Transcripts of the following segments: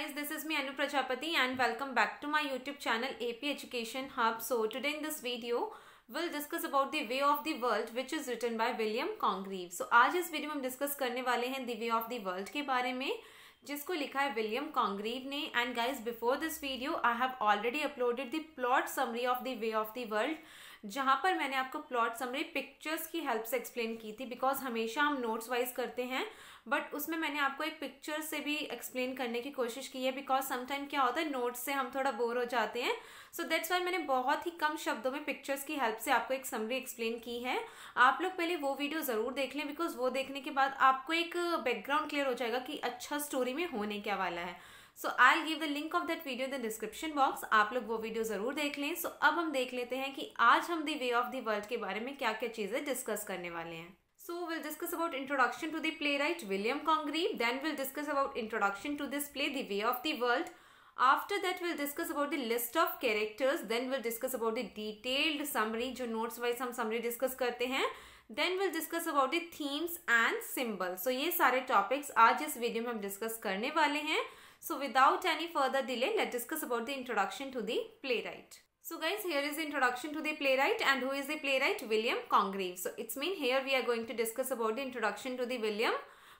guys this is me Anu Prajapati and welcome back to my youtube channel AP Education Hub. So today in this video we'll discuss about the way of the world which is written by William Congreve. So आज इस video में हम discuss करने वाले हैं the way of the world के बारे में जिसको लिखा है विलियम कॉन्ग्रीव ने and guys before this video I have already uploaded the plot summary of the way of the world जहाँ पर मैंने आपको प्लॉट समरी पिक्चर्स की हेल्प से एक्सप्लेन की थी बिकॉज हमेशा हम नोट्स वाइज करते हैं बट उसमें मैंने आपको एक पिक्चर से भी एक्सप्लेन करने की कोशिश की है बिकॉज समटाइम क्या होता है नोट्स से हम थोड़ा बोर हो जाते हैं सो दैट्स वाई मैंने बहुत ही कम शब्दों में पिक्चर्स की हेल्प से आपको एक समरी एक्सप्लेन की है आप लोग पहले वो वीडियो ज़रूर देख लें बिकॉज वो देखने के बाद आपको एक बैकग्राउंड क्लियर हो जाएगा कि अच्छा स्टोरी में होने क्या वाला है so I give the link of that video in the description box आप लोग वो वीडियो ज़रूर देख लें सो so, अब हम देख लेते हैं कि आज हम the way of the world के बारे में क्या क्या चीज़ें डिस्कस करने वाले हैं So we'll discuss about introduction to the playwright William Congreve. Then we'll discuss about introduction to this play The Way of the World. After that we'll discuss about the list of characters. Then we'll discuss about the detailed summary jo notes wise hum summary discuss karte hain Then we'll discuss about the themes and symbols. So ye sare topics aaj is video mein hum discuss karne wale hain So without any further delay, let's discuss about the introduction to the playwright. So guys, here is the introduction to the playwright and who is the playwright? William Congreve. So it's mean here we are going to discuss about the introduction to the William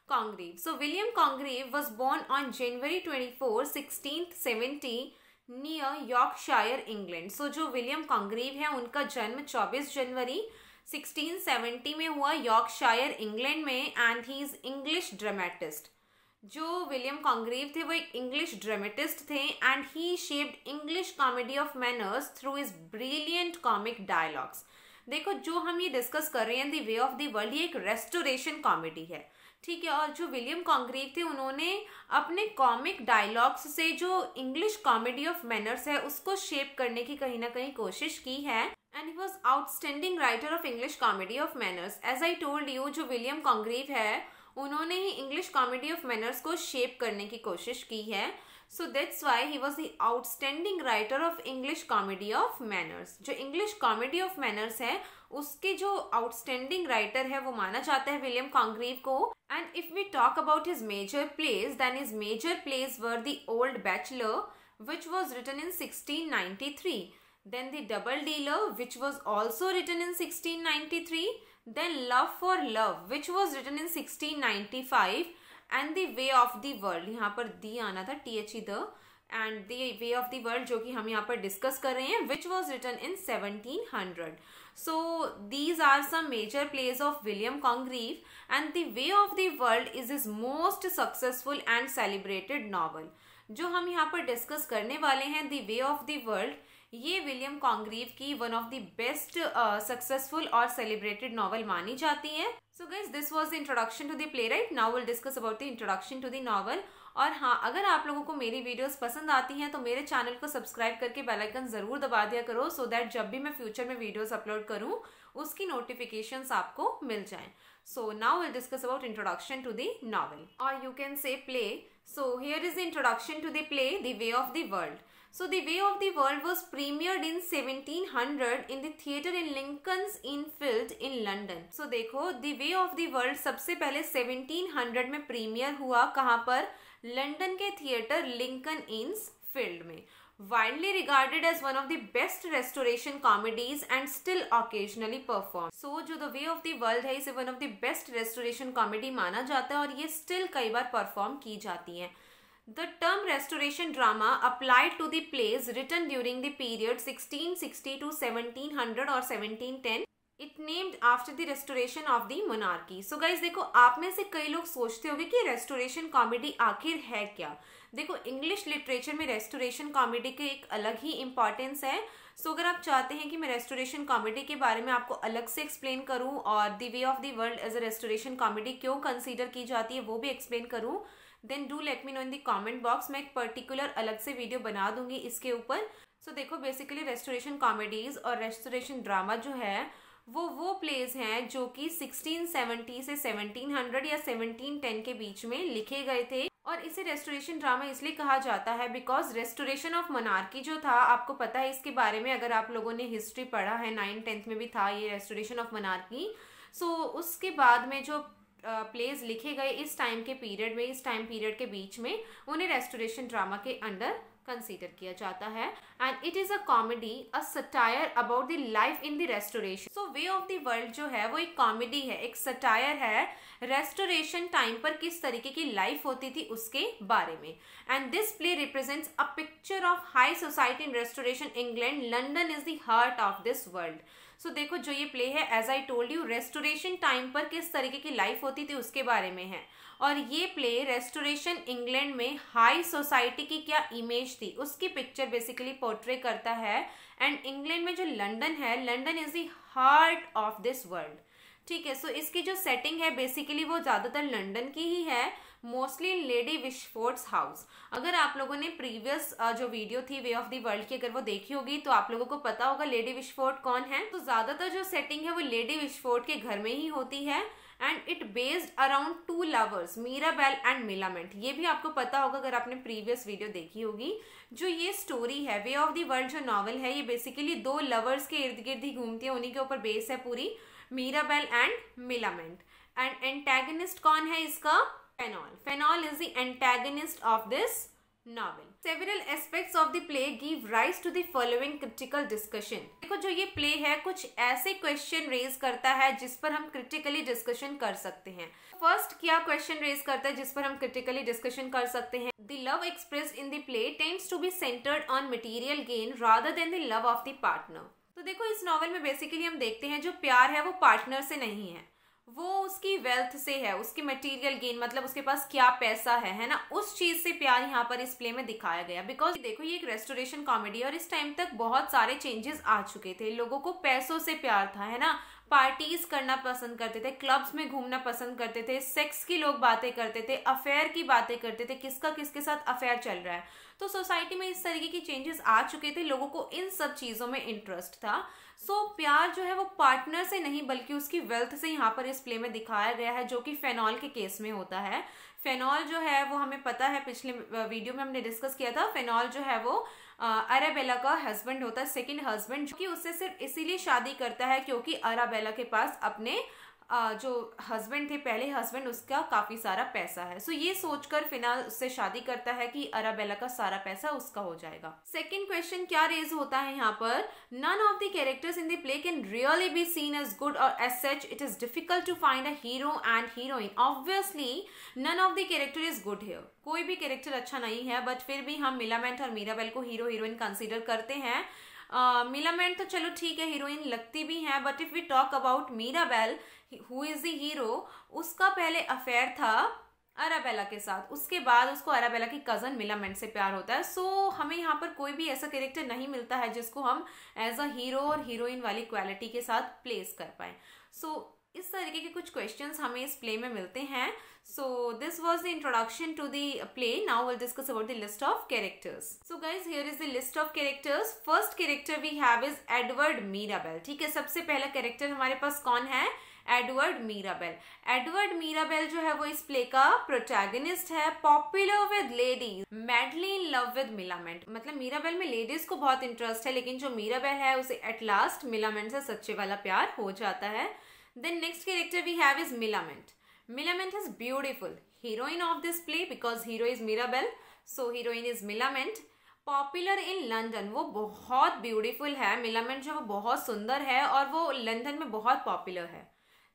Congreve. So William Congreve was born on January 24, 1670 near yorkshire england so jo william congreve hai unka janm 24 january 1670 में हुआ Yorkshire England में and he is English dramatist जो William Congreve थे वो एक English dramatist थे and he shaped English comedy of manners through his brilliant comic dialogues देखो जो हम ये डिस्कस कर रहे हैं the way of the world ये एक रेस्टोरेशन कॉमेडी है ठीक है और जो विलियम कॉन्ग्रीव थे उन्होंने अपने कॉमिक डायलॉग्स से जो इंग्लिश कॉमेडी ऑफ मैनर्स है उसको शेप करने की कहीं ना कहीं कोशिश की है and he was outstanding writer of English comedy of manners as I told you जो विलियम कॉन्ग्रीव है उन्होंने ही इंग्लिश कॉमेडी ऑफ मैनर्स को शेप करने की कोशिश की है so that's why he was the outstanding writer of English comedy of manners जो इंग्लिश कॉमेडी ऑफ मैनर्स है उसके जो आउटस्टैंडिंग राइटर है वो माना जाता है विलियम कॉन्ग्रीव को and if we talk about his major plays then his major plays were the old bachelor which was written in sixteen ninety three then the double dealer which was also written in sixteen ninety three then Love for Love, which was written in 1695, and The Way of the World. यहाँ पर दी आना था T H E the and the way of the world जो कि हम यहाँ पर डिस्कस कर रहे हैं which was written in 1700 so these are some major plays of William Congreve and the way of the world is is most successful and celebrated novel जो हम यहाँ पर डिस्कस करने वाले हैं the way of the world ये William Congreve की one of the best successful और सेलिब्रेटेड नॉवल मानी जाती है so guys this was the introduction to the play right now will discuss about the introduction to the novel और हाँ अगर आप लोगों को मेरी वीडियोस पसंद आती हैं तो मेरे चैनल को सब्सक्राइब करके बेल आइकन ज़रूर दबा दिया करो सो so दैट जब भी मैं फ्यूचर में वीडियोस अपलोड करूँ उसकी नोटिफिकेशंस आपको मिल जाएं so now will discuss about introduction to the novel और you can say play so here is the introduction to the play the way of the world So The Way of the World was premiered in 1700 in the theater in Lincoln's Inn Field in London. So देखो The Way of the World सबसे पहले 1700 में premiere हुआ कहाँ पर London के theatre Lincoln Inns Field में widely regarded as one of the best restoration comedies and still occasionally performed. So jo The Way of the World hai is one of the best restoration comedy mana jata hai aur ye still kai bar perform ki jati hai The term restoration drama applied to the plays written during the period 1660 to 1700 or 1710 it named after the restoration of the monarchy so guys देखो आप में से कई लोग सोचते होंगे कि restoration comedy आखिर है क्या देखो इंग्लिश लिटरेचर में रेस्टोरेशन कॉमेडी के एक अलग ही इम्पॉर्टेंस है सो so, अगर आप चाहते हैं कि मैं रेस्टोरेशन कॉमेडी के बारे में आपको अलग से एक्सप्लेन करूं और the way of the world as a restoration comedy क्यों कंसीडर की जाती है वो भी एक्सप्लेन करूं then do let me know in the comment box मैं एक पर्टिकुलर अलग से वीडियो बना दूंगी इसके ऊपर सो so, देखो बेसिकली रेस्टोरेशन कॉमेडीज़ और रेस्टोरेशन ड्रामा जो है वो वो प्लेज हैं जो कि 1670 से 1700 या 1710 के बीच में लिखे गए थे और इसे रेस्टोरेशन ड्रामा इसलिए कहा जाता है बिकॉज रेस्टोरेशन ऑफ मनारकी जो था आपको पता है इसके बारे में अगर आप लोगों ने हिस्ट्री पढ़ा है नाइन टेंथ में भी था ये रेस्टोरेशन ऑफ मनारकी सो उसके बाद में जो प्लेज लिखे गए इस टाइम के पीरियड में इस टाइम पीरियड के बीच में उन्हें रेस्टोरेशन ड्रामा के अंडर कंसीडर किया जाता है and it is a comedy a satire about the life in the restoration so way of the world जो है वो एक कॉमेडी है एक सटायर है रेस्टोरेशन टाइम पर किस तरीके की लाइफ होती थी उसके बारे में and this play represents a picture of high society in restoration England London is the heart of this world so so, देखो जो ये प्ले है as I told you restoration time पर किस तरीके की लाइफ होती थी उसके बारे में है और ये प्ले रेस्टोरेशन इंग्लैंड में हाई सोसाइटी की क्या इमेज थी उसकी पिक्चर बेसिकली पोर्ट्रे करता है एंड इंग्लैंड में जो लंडन है London is the heart of this world ठीक है सो so इसकी जो सेटिंग है बेसिकली वो ज़्यादातर लंडन की ही है मोस्टली लेडी विशफोर्ड्स हाउस अगर आप लोगों ने प्रीवियस जो वीडियो थी वे ऑफ दी वर्ल्ड की अगर वो देखी होगी तो आप लोगों को पता होगा लेडी विशफोर्ड कौन है तो ज्यादातर जो सेटिंग है वो लेडी विशफोर्ड के घर में ही होती है and it based around two lovers Mirabell and Millamant ये भी आपको पता होगा अगर आपने प्रीवियस वीडियो देखी होगी जो ये स्टोरी है वे ऑफ दी वर्ल्ड जो नॉवल है ये बेसिकली दो लवर्स के इर्द गिर्द ही घूमती है उन्हीं के ऊपर बेस है पूरी Mirabell and Millamant and antagonist कौन है इसका phenol. Phenol is the antagonist of this novel several aspects of the play give rise to the following critical discussion देखो जो ये प्ले है कुछ ऐसे क्वेश्चन रेज करता है जिस पर हम क्रिटिकली डिस्कशन कर सकते हैं फर्स्ट क्या क्वेश्चन रेज करता है जिस पर हम क्रिटिकली डिस्कशन कर सकते हैं the love express in the play tends to be centred on material gain rather than the love of the partner तो देखो इस नॉवल में बेसिकली हम देखते हैं जो प्यार है वो पार्टनर से नहीं है वो उसकी वेल्थ से है उसकी मटेरियल गेन मतलब उसके पास क्या पैसा है है ना उस चीज से प्यार यहाँ पर इस प्ले में दिखाया गया बिकॉज देखो ये एक रेस्टोरेशन कॉमेडी और इस टाइम तक बहुत सारे चेंजेस आ चुके थे लोगों को पैसों से प्यार था है ना पार्टीज करना पसंद करते थे क्लब्स में घूमना पसंद करते थे सेक्स की लोग बातें करते थे अफेयर की बातें करते थे किसका किसके साथ अफेयर चल रहा है तो सोसाइटी में इस तरीके की चेंजेस आ चुके थे लोगों को इन सब चीज़ों में इंटरेस्ट था सो so, प्यार जो है वो पार्टनर से नहीं बल्कि उसकी वेल्थ से यहाँ पर इस प्ले में दिखाया गया है जो कि फेनॉल के केस में होता है फेनॉल जो है वो हमें पता है पिछले वीडियो में हमने डिस्कस किया था फेनॉल जो है वो अरेबेला का हस्बैंड होता है सेकंड हस्बैंड जो कि उससे सिर्फ इसीलिए शादी करता है क्योंकि अराबेला के पास अपने जो हस्बैंड थे पहले हस्बैंड उसका काफ़ी सारा पैसा है सो so, ये सोचकर फिना उससे शादी करता है कि अराबेला का सारा पैसा उसका हो जाएगा सेकेंड क्वेश्चन क्या रेज होता है यहाँ पर none of the characters in the play can really be seen as good और as such it is difficult to find a hero and heroine obviously none of the character is good here कोई भी character अच्छा नहीं है but फिर भी हम Millamant और मीराबेल को हीरो हीरोइन कंसिडर करते हैं मीला मैन तो चलो ठीक है हीरोइन लगती भी हैं but if we talk about Mirabell who is the hero उसका पहले अफेयर था अराबेला के साथ उसके बाद उसको अराबेला की कज़न मिलामेंट से प्यार होता है सो so, हमें यहाँ पर कोई भी ऐसा कैरेक्टर नहीं मिलता है जिसको हम एज अ हीरो और हीरोइन वाली क्वालिटी के साथ प्लेस कर पाएँ सो so, इस तरीके के कुछ क्वेश्चंस हमें इस प्ले में मिलते हैं So this was the introduction to the play. Now we'll discuss about the list of characters. So guys here is the list of characters. First character we have is Edward Mirabel. ठीक है सबसे पहला character हमारे पास कौन है Edward Mirabel Edward Mirabel जो है वो इस प्ले का प्रोटैगनिस्ट है popular with ladies madly in love with Millamant मतलब मीराबेल में लेडीज को बहुत इंटरेस्ट है लेकिन जो मीराबेल है उसे एट लास्ट मिलामेंट से सच्चे वाला प्यार हो जाता है then next character we have is Millamant Milament is beautiful. Heroine of this play because hero is Mirabel, So heroine is Milament. Popular in London. वो बहुत beautiful है Milament जो वो बहुत सुंदर है और वो London में बहुत popular है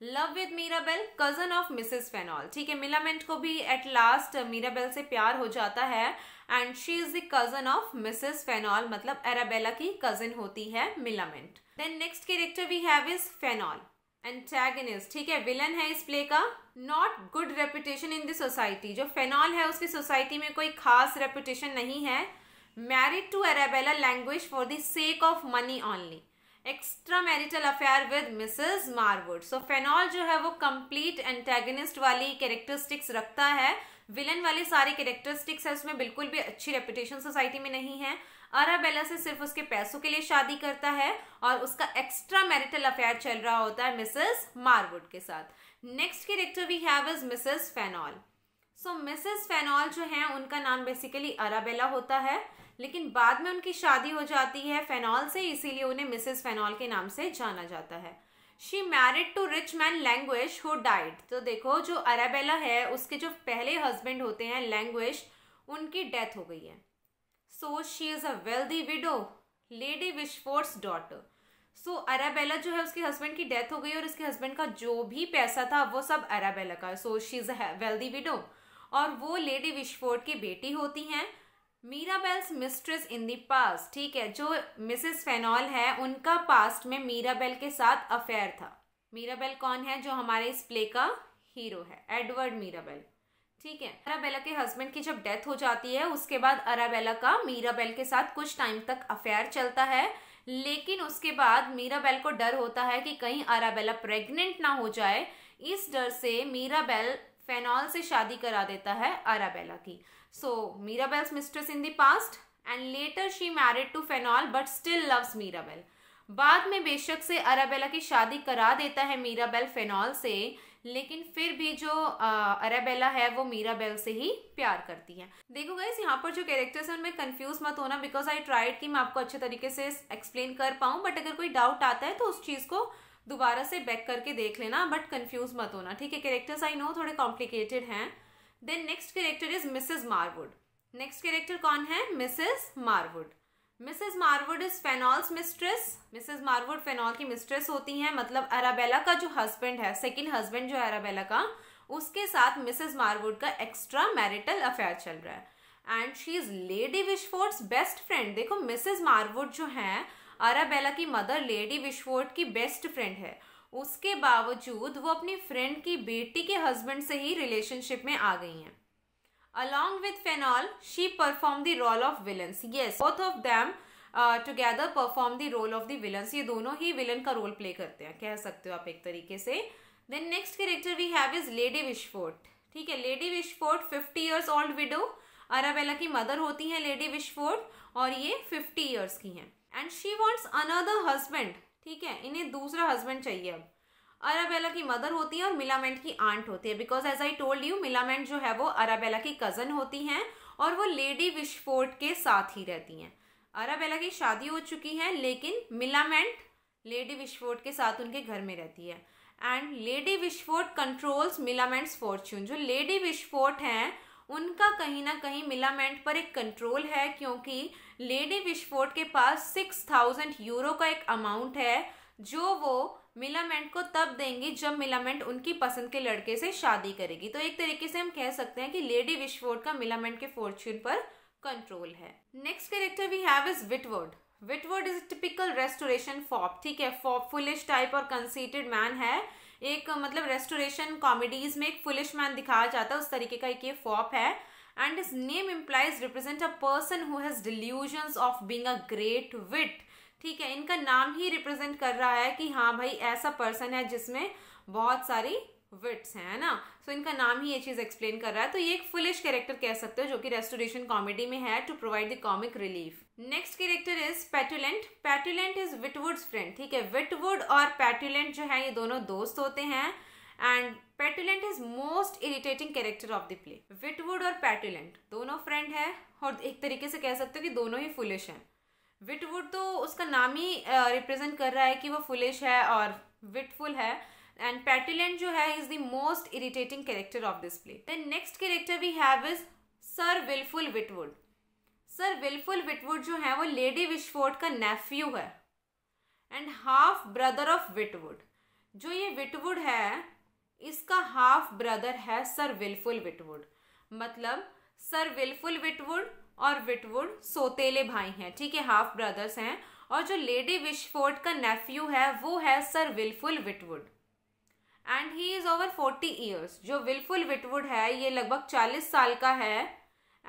love with Mirabell cousin of Mrs Fainall ठीक है मिलामेंट को भी एट लास्ट मीराबेल से प्यार हो जाता है and she is the cousin of Mrs Fainall मतलब एराबेला की कजन होती है Millamant then next character we have is Fainall antagonist ठीक है विलन है इस प्ले का not good reputation in the society जो फेनॉल है उसकी सोसाइटी में कोई खास रेपुटेशन नहीं है married to Arabella Languish for the sake of money only extra marital affair with Mrs Marwood so Fainall जो है वो कंप्लीट एंटेगनिस्ट वाली कैरेक्टरिस्टिक्स रखता है विलन वाले सारे कैरेक्टरिस्टिक्स है उसमें बिल्कुल भी अच्छी रेपुटेशन सोसाइटी में नहीं है अराबेला से सिर्फ उसके पैसों के लिए शादी करता है और उसका एक्स्ट्रा मैरिटल अफेयर चल रहा होता है मिसेस मारवुड के साथ next character we have is Mrs Fainall so Mrs Fainall जो है उनका नाम बेसिकली अराबेला होता है लेकिन बाद में उनकी शादी हो जाती है फेनॉल से इसीलिए उन्हें मिसेस फेनॉल के नाम से जाना जाता है she married to rich man Languish who died तो देखो जो अराबेला है उसके जो पहले हस्बैंड होते हैं लैंग्वेज उनकी डेथ हो गई है so she is a wealthy widow Lady Wishfort's daughter so Arabella जो है उसके हस्बैंड की डेथ हो गई और उसके हस्बैंड का जो भी पैसा था वो सब अराबेला का so she is a wealthy widow और वो लेडी विशफोर्ड की बेटी होती हैं मीराबेल्स मिस्ट्रेस इन दी पास ठीक है जो मिसेस फेनॉल है उनका पास्ट में मीराबेल के साथ अफेयर था मीराबेल कौन है जो हमारे इस प्ले का हीरो है एडवर्ड मीराबेल ठीक है अराबेला के हस्बैंड की जब डेथ हो जाती है उसके बाद अराबेला का मीराबेल के साथ कुछ टाइम तक अफेयर चलता है लेकिन उसके बाद मीराबेल को डर होता है कि कहीं अराबेला प्रेग्नेंट ना हो जाए इस डर से मीराबेल फेनॉल से शादी करा देता है अराबेला की so Mirabell's mistress in the past and later she married to Fainall but still loves Mirabell बाद में बेशक से अराबेला की शादी करा देता है मीराबेल फेनॉल से लेकिन फिर भी जो अरेबेला है वो मीराबेल से ही प्यार करती है देखो गाइस यहाँ पर जो कैरेक्टर्स हैं उनमें कंफ्यूज मत होना बिकॉज आई ट्राइड कि मैं आपको अच्छे तरीके से एक्सप्लेन कर पाऊँ बट अगर कोई डाउट आता है तो उस चीज़ को दोबारा से बैक करके देख लेना बट कन्फ्यूज मत होना ठीक है कैरेक्टर्स आई नो थोड़े कॉम्प्लिकेटेड हैं then next character is Mrs Marwood next character कौन है Mrs Marwood Mrs Marwood is Fainall's mistress Mrs Marwood Fainall की मिस्ट्रेस होती हैं मतलब अराबेला का जो हस्बैंड है सेकंड हस्बैंड जो है अराबेला का उसके साथ मिसेस मारवुड का एक्स्ट्रा मैरिटल अफेयर चल रहा है and she is Lady Wishfort's best friend देखो मिसेस मारवुड जो है अराबेला की मदर लेडी विशफोर्ड की बेस्ट फ्रेंड है उसके बावजूद वो अपनी फ्रेंड की बेटी के हस्बैंड से ही रिलेशनशिप में आ गई हैं Along with Phenol, she performed the role of villains. Yes, both of them together perform the role of the villains ये दोनों ही विलन का रोल प्ले करते हैं कह सकते हो आप एक तरीके से then next character we have is Lady Wishfort ठीक है Lady Wishfort fifty years old widow Arabella की मदर होती हैं लेडी विशफोर्ट और ये फिफ्टी ईयर्स की हैं and she wants another husband ठीक है इन्हें दूसरा हस्बैंड चाहिए अब अराबेला की मदर होती है और मिलामेंट की आंट होती है because as I told you Millamant जो है वो अराबेला की कज़न होती हैं और वो लेडी विशफोर्ड के साथ ही रहती हैं अराबेला की शादी हो चुकी है लेकिन मिलामेंट लेडी विशफोर्ड के साथ उनके घर में रहती है and Lady Wishfort controls Millamant's fortune जो लेडी विस्फोर्ट हैं उनका कहीं ना कहीं मिलामेंट पर एक कंट्रोल है क्योंकि लेडी विशफोर्ड के पास सिक्स थाउजेंड यूरो का एक अमाउंट है जो वो मिलामेंट को तब देंगी जब मिलामेंट उनकी पसंद के लड़के से शादी करेगी तो एक तरीके से हम कह सकते हैं कि लेडी विशवोर्ड का मिलामेंट के फॉर्च्यून पर कंट्रोल है next character we have is विटवर्ड विटवर्ड is typical restoration फॉप ठीक है फॉप फुलिश टाइप और कंसीटेड मैन है एक मतलब रेस्टोरेशन कॉमेडीज में एक फुलिश मैन दिखाया जाता है उस तरीके का एक ये फॉप है and his name implies represent a person who has delusion of being a great wit ठीक है इनका नाम ही रिप्रेजेंट कर रहा है कि हाँ भाई ऐसा पर्सन है जिसमें बहुत सारी विट्स हैं ना सो so, इनका नाम ही ये चीज़ एक्सप्लेन कर रहा है तो ये एक फुलिश कैरेक्टर कह सकते हो जो कि रेस्टोरेशन कॉमेडी में है to provide the comic relief next character is Petulant Petulant is Witwoud friend ठीक है विटवुड और पैटुलेंट जो है ये दोनों दोस्त होते हैं and Petulant is most irritating character of the play Witwoud और पैटुलेंट दोनों फ्रेंड है और एक तरीके से कह सकते हो कि दोनों ही फुलिश हैं विटवुड तो उसका नाम ही रिप्रेजेंट कर रहा है कि वो फुलिश है और विटफुल है एंड पैटिलेंट जो है is the most irritating character of this play then next character we have is Sir Wilfull Witwoud Sir Wilfull Witwoud जो है वो लेडी विशफोर्ड का नेफ्यू है and half brother of Witwoud जो ये विटवुड है इसका हाफ ब्रदर है सर विलफुल विटवुड मतलब सर विलफुल विटवुड और विटवुड सोतेले भाई हैं ठीक है हाफ ब्रदर्स हैं और जो लेडी विशफोर्ड का नेफ्यू है वो है Sir Wilfull Witwoud and he is over forty years जो विलफुल विटवुड है ये लगभग चालीस साल का है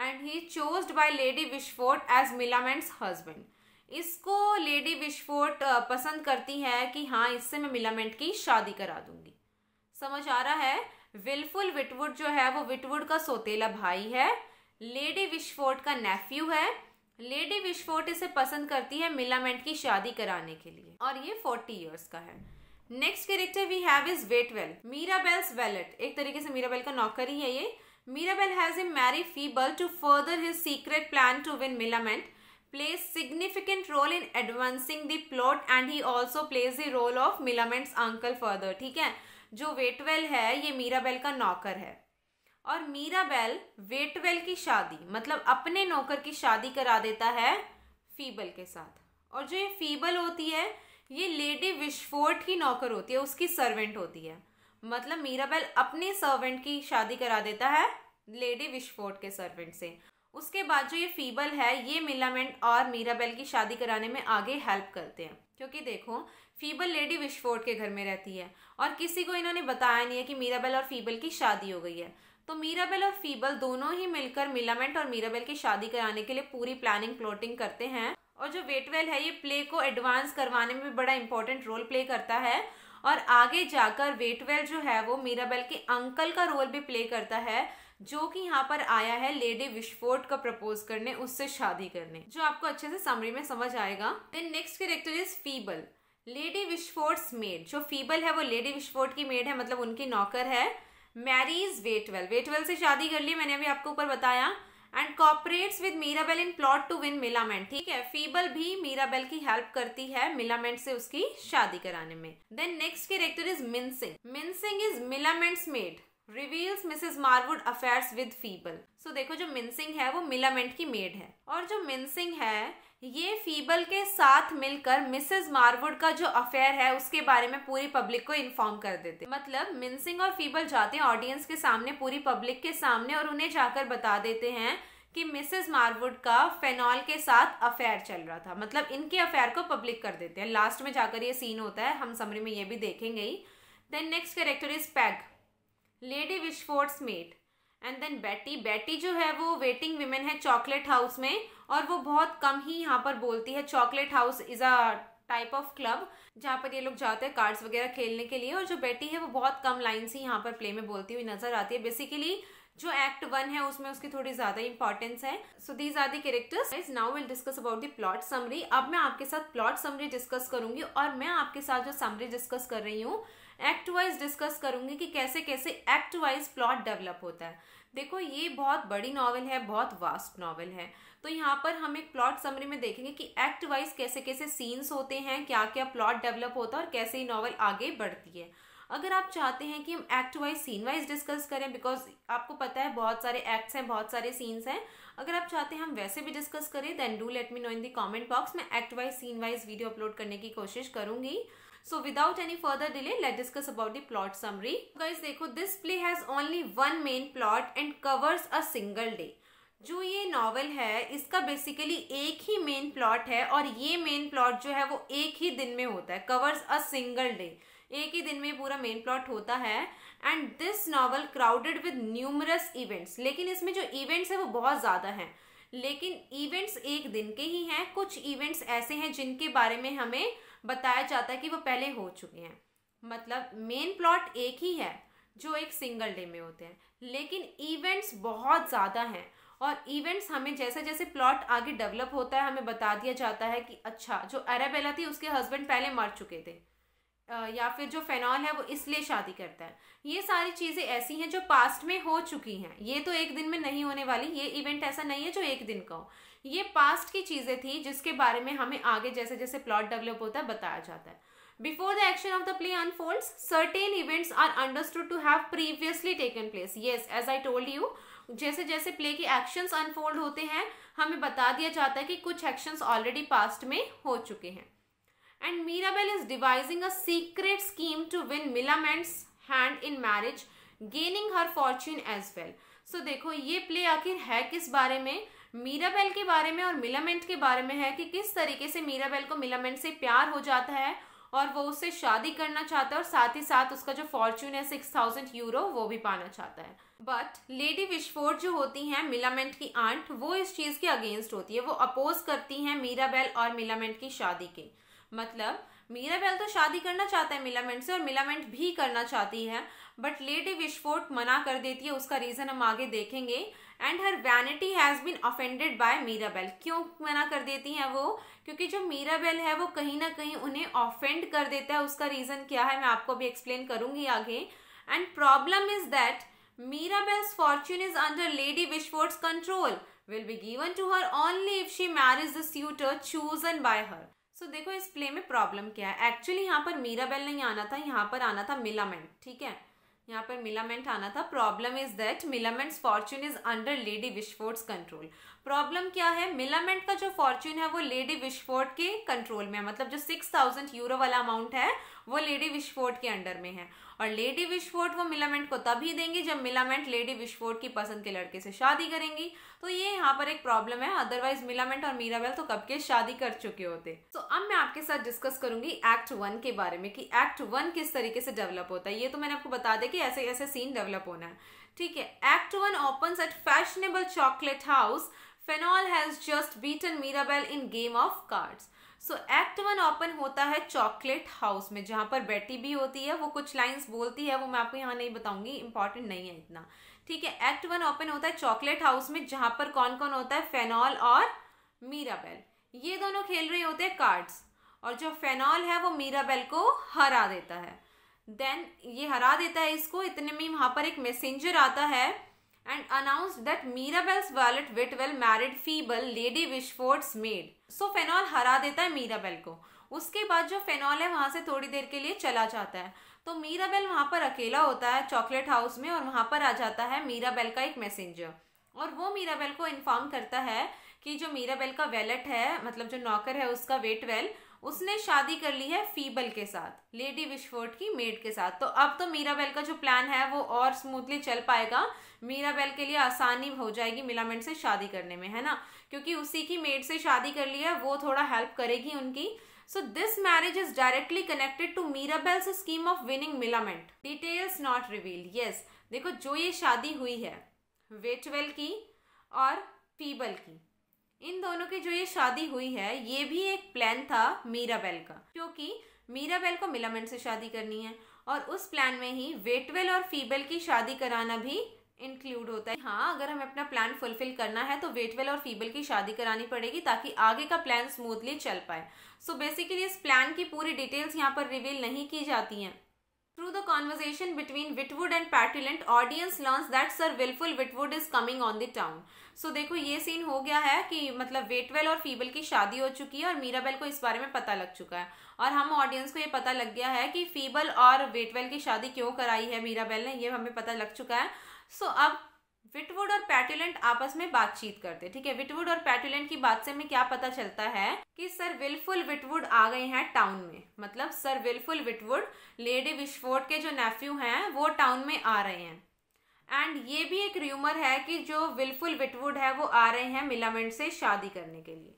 and he chosed by Lady Wishfort as Millamant's husband इसको लेडी विशफोर्ट पसंद करती है कि हाँ इससे मैं मिलामेंट की शादी करा दूंगी समझ आ रहा है विलफुल विटवुड जो है वो विटवुड का सोतेला भाई है लेडी विशफोर्ट का नेफ्यू है लेडी विशफोर्ट इसे पसंद करती है मिलामेंट की शादी कराने के लिए और ये फोर्टी ईयर्स का है next character we have is Waitwell Mirabell's valet एक तरीके से मीराबेल का नौकर ही है ये Mirabell has a marry Foible to further his secret plan to win Millamant plays significant role in advancing the plot and he also plays the role of Millamant's uncle further ठीक है जो Waitwell है ये Mirabel का नौकर है और Mirabel वेटवेल की शादी मतलब अपने नौकर की शादी करा देता है फीबल के साथ और जो ये फीबल होती है ये लेडी विस्फोर्ट की नौकर होती है उसकी सर्वेंट होती है मतलब मीराबेल अपने सर्वेंट की शादी करा देता है लेडी विस्फोर्ट के सर्वेंट से उसके बाद जो ये फीबल है ये मिलामेंट और मीराबेल की शादी कराने में आगे हेल्प करते हैं क्योंकि देखो फीबल लेडी विस्फोर्ट के घर में रहती है और किसी को इन्होंने बताया नहीं है कि मीराबेल और फीबल की शादी हो गई है तो मीराबेल और फीबल दोनों ही मिलकर मिलामेंट और मीराबेल की शादी कराने के लिए पूरी प्लानिंग प्लॉटिंग करते हैं और जो वेटवेल है ये प्ले को एडवांस करवाने में भी बड़ा इंपॉर्टेंट रोल प्ले करता है और आगे जाकर वेटवेल जो है वो मीराबेल के अंकल का रोल भी प्ले करता है जो कि यहाँ पर आया है लेडी विस्फोट का प्रपोज करने उससे शादी करने जो आपको अच्छे से समरी में समझ आएगा then next character is Foible Lady Wishfort's maid जो फीबल है वो लेडी विस्फोर्ट की मेड है मतलब उनकी नौकर है मैरीज वेटवेल वेटवेल से शादी कर ली मैंने अभी आपको ऊपर बताया and cooperates with Mirabell in plot to win Millamant ठीक है फीबल भी मीराबेल की हेल्प करती है मिलामेंट से उसकी शादी कराने में then next character is Mincing Mincing is Millamant's maid reveals Mrs Marwood affairs with Foible so देखो जो मिनसिंग है वो मिलामेंट की मेड है और जो मिनसिंग है ये फीबल के साथ मिलकर मिसेस मारवुड का जो अफेयर है उसके बारे में पूरी पब्लिक को इन्फॉर्म कर देते मतलब मिनसिंग और फीबल जाते हैं ऑडियंस के सामने पूरी पब्लिक के सामने और उन्हें जाकर बता देते हैं कि मिसेस मारवुड का फेनॉल के साथ अफेयर चल रहा था मतलब इनके अफेयर को पब्लिक कर देते हैं लास्ट में जाकर ये सीन होता है हम समरी में ये भी देखेंगे ही then next character is Peg Lady Wishfort's maid and then Betty Betty जो है वो वेटिंग वीमेन है चॉकलेट हाउस में और वो बहुत कम ही यहाँ पर बोलती है chocolate house is a type of club जहाँ पर ये लोग जाते हैं कार्ड्स वगैरह खेलने के लिए और जो बेटी है वो बहुत कम लाइन से यहाँ पर प्ले में बोलती हुई नजर आती है बेसिकली जो एक्ट वन है उसमें उसकी थोड़ी ज्यादा इंपॉर्टेंस है so these are the characters now will discuss about the plot summary अब मैं आपके साथ प्लॉट समरी डिस्कस करूंगी और मैं आपके साथ जो समरी डिस्कस कर रही हूँ एक्ट वाइज डिस्कस करूंगी कि कैसे कैसे एक्ट वाइज प्लॉट डेवलप होता है देखो ये बहुत बड़ी नॉवल है बहुत वास्ट नॉवल है तो यहाँ पर हम एक प्लॉट समरी में देखेंगे कि एक्ट वाइज कैसे कैसे सीन्स होते हैं क्या क्या प्लॉट डेवलप होता है और कैसे ये नॉवल आगे बढ़ती है अगर आप चाहते हैं कि हम act wise scene wise discuss करें बिकॉज आपको पता है बहुत सारे एक्ट्स हैं बहुत सारे सीन्स हैं अगर आप चाहते हैं हम वैसे भी डिस्कस करें then do let me know in the comment box मैं act wise scene wise video upload करने की कोशिश करूँगी So without any further delay, let's discuss about the plot summary. Guys, देखो this play has only one main plot and covers a single day. जो ये novel है इसका basically एक ही मेन प्लॉट है और ये मेन प्लॉट जो है वो एक ही दिन में होता है कवर्स अ सिंगल डे एक ही दिन में पूरा मेन प्लॉट होता है and this novel crowded with numerous events लेकिन इसमें जो इवेंट्स हैं वो बहुत ज़्यादा हैं लेकिन इवेंट्स एक दिन के ही हैं कुछ इवेंट्स ऐसे हैं जिनके बारे में हमें बताया जाता है कि वो पहले हो चुके हैं मतलब मेन प्लॉट एक ही है जो एक सिंगल डे में होते हैं लेकिन इवेंट्स बहुत ज़्यादा हैं और इवेंट्स हमें जैसे जैसे प्लॉट आगे डेवलप होता है हमें बता दिया जाता है कि अच्छा जो अरेबेला थी उसके हस्बैंड पहले मर चुके थे या फिर जो फेनॉल है वो इसलिए शादी करता है ये सारी चीज़ें ऐसी हैं जो पास्ट में हो चुकी हैं ये तो एक दिन में नहीं होने वाली ये इवेंट ऐसा नहीं है जो एक दिन का हो ये पास्ट की चीज़ें थी जिसके बारे में हमें आगे जैसे जैसे प्लॉट डेवलप होता है बताया जाता है before the action of the play unfolds certain events are understood to have previously taken place yes as I told you जैसे जैसे प्ले के एक्शंस अनफोल्ड होते हैं हमें बता दिया जाता है कि कुछ एक्शंस ऑलरेडी पास्ट में हो चुके हैं and Mirabell is devising a secret scheme to win Millamant's hand in marriage gaining her fortune as well so देखो ये प्ले आखिर है किस बारे में मीराबेल के बारे में और मिलामेंट के बारे में है कि किस तरीके से मीराबेल को मिलामेंट से प्यार हो जाता है और वो उससे शादी करना चाहता है और साथ ही साथ उसका जो फॉर्च्यून है सिक्स थाउजेंड यूरो वो भी पाना चाहता है बट लेडी विश्फोर्ड जो होती हैं मिलामेंट की आंट वो इस चीज़ के अगेंस्ट होती है वो अपोज करती हैं मीराबेल और मिलामेंट की शादी के मतलब मीराबेल तो शादी करना चाहता है मिलामेंट से और मिलामेंट भी करना चाहती है बट लेडी विश्फोर्ड मना कर देती है उसका रीज़न हम आगे देखेंगे and her vanity has been offended by Mirabell क्यों मना कर देती हैं वो क्योंकि जो मीराबेल है वो कहीं ना कहीं उन्हें ऑफेंड कर देता है उसका रीज़न क्या है मैं आपको अभी एक्सप्लेन करूँगी आगे and problem is that Mirabell's fortune is under Lady Wishfort's control will be given to her only if she marriage the suitor chosen by her so देखो इस प्ले में प्रॉब्लम क्या है एक्चुअली यहाँ पर मीराबेल नहीं आना था यहाँ पर आना था मिलामेंट ठीक है यहाँ पर मिलामेंट आना था problem is that Millamant's fortune is under Lady Wishfort's control problem क्या है मिलामेंट का जो फॉर्च्यून है वो लेडी विस्फोर्ट के कंट्रोल में है मतलब जो सिक्स थाउजेंड यूरो वाला अमाउंट है वो लेडी विस्फोर्ट के अंडर में है और लेडी विस्फोट वो मिलामेंट को तभी देंगी जब मिलामेंट लेडी विस्फोट की पसंद के लड़के से शादी करेंगी तो ये यहाँ पर एक प्रॉब्लम है अदरवाइज मिलामेंट और मीराबेल तो कब के शादी कर चुके होते तो so, अब मैं आपके साथ डिस्कस करूंगी एक्ट वन के बारे में कि एक्ट वन किस तरीके से डेवलप होता है ये तो मैंने आपको बता दे कि ऐसे ऐसे सीन डेवलप होना है ठीक है act one open at fashionable chocolate house Fainall has just beaten Mirabell in game of cards so act one open होता है चॉकलेट हाउस में जहाँ पर बेटी भी होती है वो कुछ लाइंस बोलती है वो मैं आपको यहाँ नहीं बताऊंगी इंपॉर्टेंट नहीं है इतना ठीक है एक्ट वन ओपन होता है चॉकलेट हाउस में जहाँ पर कौन कौन होता है फेनॉल और मीराबेल ये दोनों खेल रहे होते हैं कार्ड्स और जो फेनॉल है वो मीराबेल को हरा देता है देन ये हरा देता है इसको इतने में वहां पर एक मैसेंजर आता है and announced that Mirabel's valet Whitwell married feeble Lady Wishford's maid. So Fainall हरा देता है मीराबेल को उसके बाद जो फेनॉल है वहाँ से थोड़ी देर के लिए चला जाता है तो Mirabel वहाँ पर अकेला होता है चॉकलेट हाउस में और वहाँ पर आ जाता है Mirabel का एक मैसेंजर और वो मीराबेल को इन्फॉर्म करता है कि जो मीराबेल का वैलेट है मतलब जो नौकर है उसका वेटवेल उसने शादी कर ली है फीबल के साथ लेडी विश्वोर्ट की मेड के साथ तो अब तो मीराबेल का जो प्लान है वो और स्मूथली चल पाएगा मीराबेल के लिए आसानी हो जाएगी मिलामेंट से शादी करने में है ना क्योंकि उसी की मेड से शादी कर ली है वो थोड़ा हेल्प करेगी उनकी this marriage is directly connected to Mira Mirabelle's scheme of winning Millamant details not reveal yes देखो जो ये शादी हुई है वेटवेल की और फीबल की इन दोनों की जो ये शादी हुई है ये भी एक प्लान था मीराबेल का क्योंकि मीराबेल को मिलामन से शादी करनी है और उस प्लान में ही वेटवेल और फीबेल की शादी कराना भी इंक्लूड होता है हाँ अगर हमें अपना प्लान फुलफिल करना है तो वेटवेल और फीबेल की शादी करानी पड़ेगी ताकि आगे का प्लान स्मूथली चल पाए सो so बेसिकली इस प्लान की पूरी डिटेल्स यहाँ पर रिवील नहीं की जाती हैं Through the conversation between Witwood and Petulant, audience learns that Sir Wilful Witwood is coming on the town. So देखो ये सीन हो गया है कि मतलब वेटवेल और फीबल की शादी हो चुकी है और मीराबेल को इस बारे में पता लग चुका है और हम ऑडियंस को ये पता लग गया है कि फीबल और वेटवेल की शादी क्यों कराई है मीराबेल ने ये हमें पता लग चुका है सो so, अब विटवुड और पैटुलेंट आपस में बातचीत करते ठीक है विटवुड और पैटुलेंट की बात से हमें क्या पता चलता है कि सर विलफुल विटवुड आ गए हैं टाउन में मतलब सर विलफुल विटवुड लेडी विस्फोट के जो नेफ्यू हैं वो टाउन में आ रहे हैं एंड ये भी एक र्यूमर है कि जो विलफुल विटवुड है वो आ रहे हैं मिलामेंट से शादी करने के लिए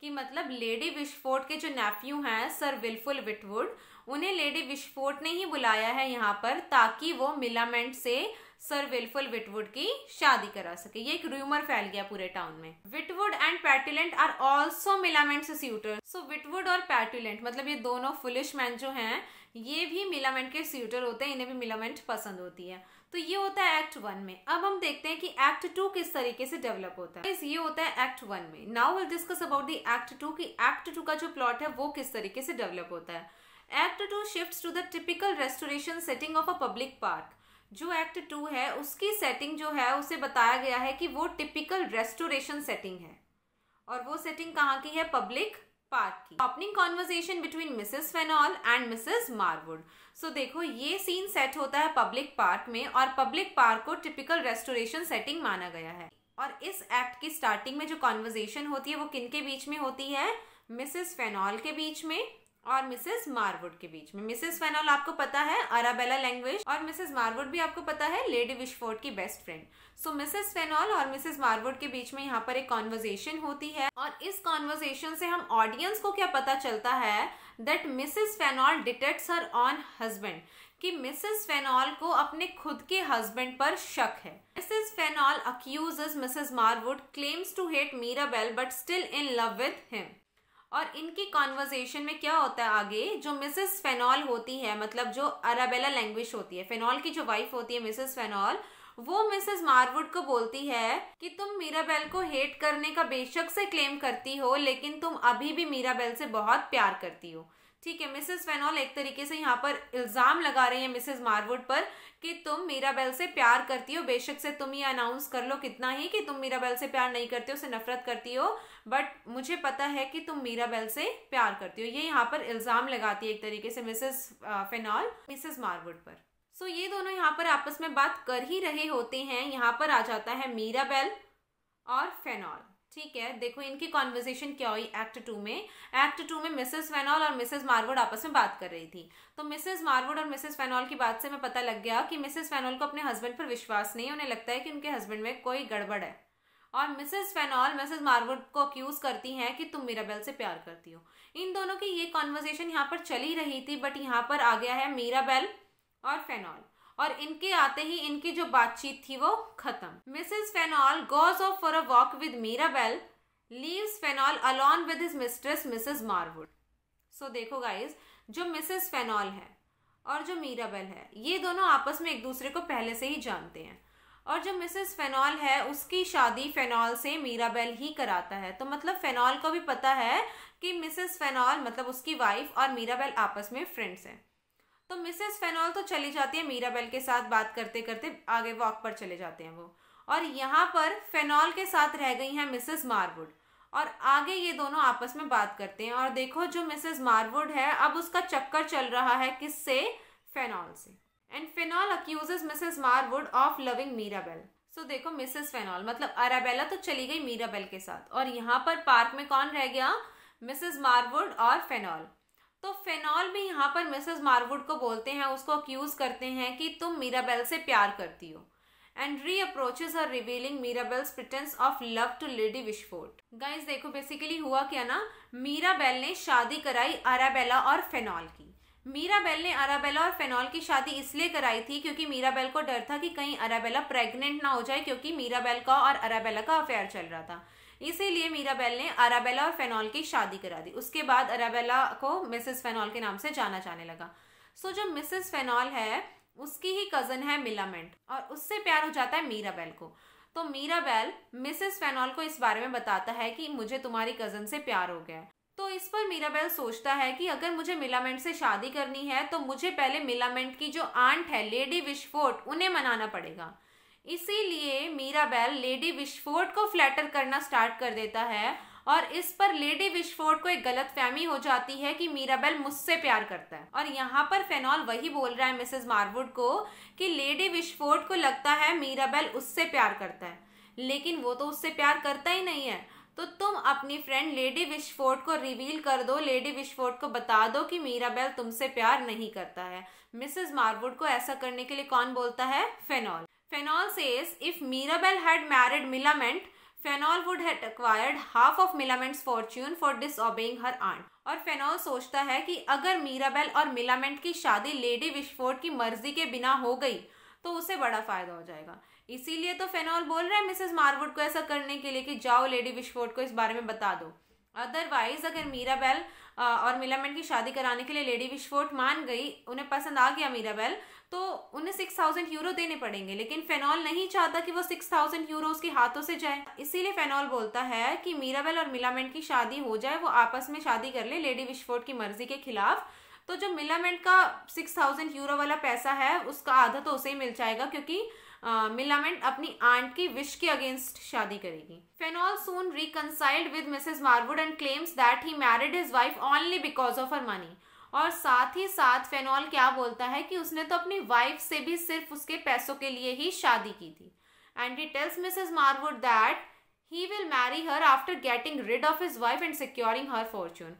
कि मतलब लेडी विस्फोट के जो नेफ्यू हैं सर विलफुल विटवुड उन्हें लेडी विस्फोट ने ही बुलाया है यहाँ पर ताकि वो मिलामेंट से सर विल्फुल विटवुड की शादी करा सके ये एक रूमर फैल गया पूरे टाउन में Witwoud and Petulant are also Millamant suitor so Witwoud और पैटुलेंट मतलब ये दोनों फुलिश मैन जो हैं ये भी मिलामेंट के स्यूटर होते हैं इन्हें भी मिलामेंट पसंद होती है तो ये होता है एक्ट वन में अब हम देखते हैं कि एक्ट टू किस तरीके से डेवलप होता है ये होता है एक्ट वन में now will discuss about the act two कि एक्ट टू का जो प्लॉट है वो किस तरीके से डेवलप होता है act two shift to the typical restoration setting of a public park जो एक्ट टू है उसकी सेटिंग जो है उसे बताया गया है कि वो टिपिकल रेस्टोरेशन सेटिंग है और वो सेटिंग कहाँ की है पब्लिक पार्क की opening conversation between Mrs Fainall and Mrs Marwood so देखो ये सीन सेट होता है पब्लिक पार्क में और पब्लिक पार्क को टिपिकल रेस्टोरेशन सेटिंग माना गया है और इस एक्ट की स्टार्टिंग में जो कॉन्वर्जेशन होती है वो किन के बीच में होती है मिसेस फेनॉल के बीच में और मिसेस मारवुड के बीच में मिसेस फेनॉल आपको पता है अराबेला लैंग्वेज और मिसेस मारवुड भी आपको पता है लेडी विशफोर्ड की best friend so Mrs Fainall और मिसेस मारवुड के बीच में यहाँ पर एक कॉन्वर्जेशन होती है और इस कॉन्वर्जेशन से हम ऑडियंस को क्या पता चलता है that Mrs Fainall detects her own husband कि मिसेस फेनॉल को अपने खुद के हस्बैंड पर शक है Mrs Fainall accuse Mrs Marwood claims to hate Mirabell but still in love with him और इनकी कॉन्वर्जेशन में क्या होता है आगे जो मिसेस फेनॉल होती है मतलब जो अराबेला लैंग्वेज होती है फेनॉल की जो वाइफ होती है मिसेस फेनॉल वो मिसेस मारवुड को बोलती है कि तुम मीराबेल को हेट करने का बेशक से क्लेम करती हो लेकिन तुम अभी भी मीराबेल से बहुत प्यार करती हो ठीक है मिसेस फेनॉल एक तरीके से यहाँ पर इल्ज़ाम लगा रही है मिसेस मारवुड पर कि तुम मीराबेल से प्यार करती हो बेशक से तुम ये अनाउंस कर लो कितना ही कि तुम मीराबेल से प्यार नहीं करती हो उसे नफरत करती हो बट मुझे पता है कि तुम मीराबेल से प्यार करती हो ये यहाँ पर इल्ज़ाम लगाती है एक तरीके से मिसेस फेनॉल मिसेस मारवुड पर सो so, ये दोनों यहाँ पर आपस में बात कर ही रहे होते हैं यहाँ पर आ जाता है मीराबेल और फेनॉल ठीक है देखो इनकी कॉन्वर्जेशन क्या हुई एक्ट टू में एक्ट टू में मिसेस फेनॉल और मिसेस मारवर्ड आपस में बात कर रही थी तो मिसेस मारवर्ड और मिसेस फेनॉल की बात से मैं पता लग गया कि मिसेस फेनॉल को अपने हस्बैंड पर विश्वास नहीं उन्हें लगता है कि उनके हस्बैंड में कोई गड़बड़ है और मिसेस फेनॉल मिसेस मारवर्ड को अक्यूज करती हैं कि तुम मीराबेल से प्यार करती हो इन दोनों की ये कॉन्वर्जेशन यहाँ पर चली रही थी बट यहाँ पर आ गया है मीराबेल और फेनॉल और इनके आते ही इनकी जो बातचीत थी वो खत्म Mrs Fainall goes off for a walk with Mirabell leaves Fainall alone with his mistress Mrs Marwood so देखो गाइज जो मिसेस फेनॉल है और जो मीराबेल है ये दोनों आपस में एक दूसरे को पहले से ही जानते हैं और जो मिसेस फेनॉल है उसकी शादी फेनॉल से मीराबेल ही कराता है तो मतलब फेनॉल को भी पता है कि मिसेस फेनॉल मतलब उसकी वाइफ और मीराबेल आपस में फ्रेंड्स हैं तो मिसेस फेनॉल तो चली जाती है मीराबेल के साथ बात करते करते आगे वॉक पर चले जाते हैं वो और यहाँ पर फेनॉल के साथ रह गई हैं मिसेस मारवुड और आगे ये दोनों आपस में बात करते हैं और देखो जो मिसेस मारवुड है अब उसका चक्कर चल रहा है किससे फेनॉल से and Fainall accuses Mrs Marwood of loving Mirabell so देखो मिसेस फेनॉल मतलब अराबेला तो चली गई मीराबेल के साथ और यहाँ पर पार्क में कौन रह गया मिसेस मारवुड और फेनॉल तो फेनॉल भी यहाँ पर मिसेस मारवुड को बोलते हैं उसको अक्यूज़ करते हैं कि तुम मीराबेल से प्यार करती हो and reproaches are revealing Mirabell's pretence of love to Lady Wishfort guys देखो बेसिकली हुआ क्या ना मीराबेल ने शादी कराई अराबेला और फेनॉल की मीराबेल ने अराबेला और फेनॉल की शादी इसलिए कराई थी क्योंकि मीराबेल को डर था कि कहीं अराबेला प्रेग्नेंट ना हो जाए क्योंकि मीराबेल का और अराबेला का अफेयर चल रहा था इसीलिए मीराबेल ने अराबेला और फेनॉल की शादी करा दी उसके बाद अराबेला को मिसेस फेनॉल के नाम से जाना जाने लगा सो जो मिसेस फेनॉल है उसकी ही कज़न है मिलामेंट और उससे प्यार हो जाता है मीराबेल को तो मीराबेल मिसेस फेनॉल को इस बारे में बताता है कि मुझे तुम्हारी कज़न से प्यार हो गया है तो इस पर मीराबेल सोचता है कि अगर मुझे मिलामेंट से शादी करनी है तो मुझे पहले मिलामेंट की जो आंट है लेडी विशफोर्ट उन्हें मनाना पड़ेगा इसीलिए मीराबेल लेडी विस्फोट को फ्लैटर करना स्टार्ट कर देता है और इस पर लेडी विस्फोट को एक गलत फहमी हो जाती है कि मीराबेल मुझसे प्यार करता है और यहाँ पर फेनॉल वही बोल रहा है मिसेज मारवुड को कि लेडी विस्फोट को लगता है मीराबेल उससे प्यार करता है लेकिन वो तो उससे प्यार करता ही नहीं है तो तुम अपनी फ्रेंड लेडी विस्फोट को रिवील कर दो लेडी विस्फोट को बता दो कि मीराबेल तुमसे प्यार नहीं करता है मिसेज मारवुड को ऐसा करने के लिए कौन बोलता है Fainall Fainall says if Mirabel had married Millamant, Fainall would had acquired half of Millamant's fortune for disobeying her aunt और फेनॉल सोचता है कि अगर मीराबेल और मिलामेंट की शादी लेडी विस्फोट की मर्जी के बिना हो गई तो उसे बड़ा फायदा हो जाएगा इसीलिए तो फेनॉल बोल रहा है मिसेस मारवुड को ऐसा करने के लिए कि जाओ लेडी विस्फोट को इस बारे में बता दो अदरवाइज अगर मीराबेल और मिलामेंट की शादी कराने के लिए लेडी विस्फोट मान गई उन्हें पसंद आ गया मीराबेल तो उन्हें सिक्स थाउजेंड यूरो देने पड़ेंगे लेकिन फेनॉल नहीं चाहता कि वो सिक्स थाउजेंड यूरो उसके हाथों से जाए इसीलिए फेनॉल बोलता है कि मीराबेल और मिलामेंट की शादी हो जाए वो आपस में शादी कर ले लेडी विस्फोट की मर्जी के खिलाफ तो जो मिलामेंट का सिक्स थाउजेंड यूरो वाला पैसा है उसका आधा तो उसे ही मिल जाएगा क्योंकि मिलामेंट अपनी आंट की विश के अगेंस्ट शादी करेगी Fainall soon reconciled with Mrs Marwood and claims that he married his wife only because of her money और साथ ही साथ फेनॉल क्या बोलता है कि उसने तो अपनी वाइफ से भी सिर्फ उसके पैसों के लिए ही शादी की थी and he tells Mrs Marwood that he will marry her after getting rid of his wife and securing her fortune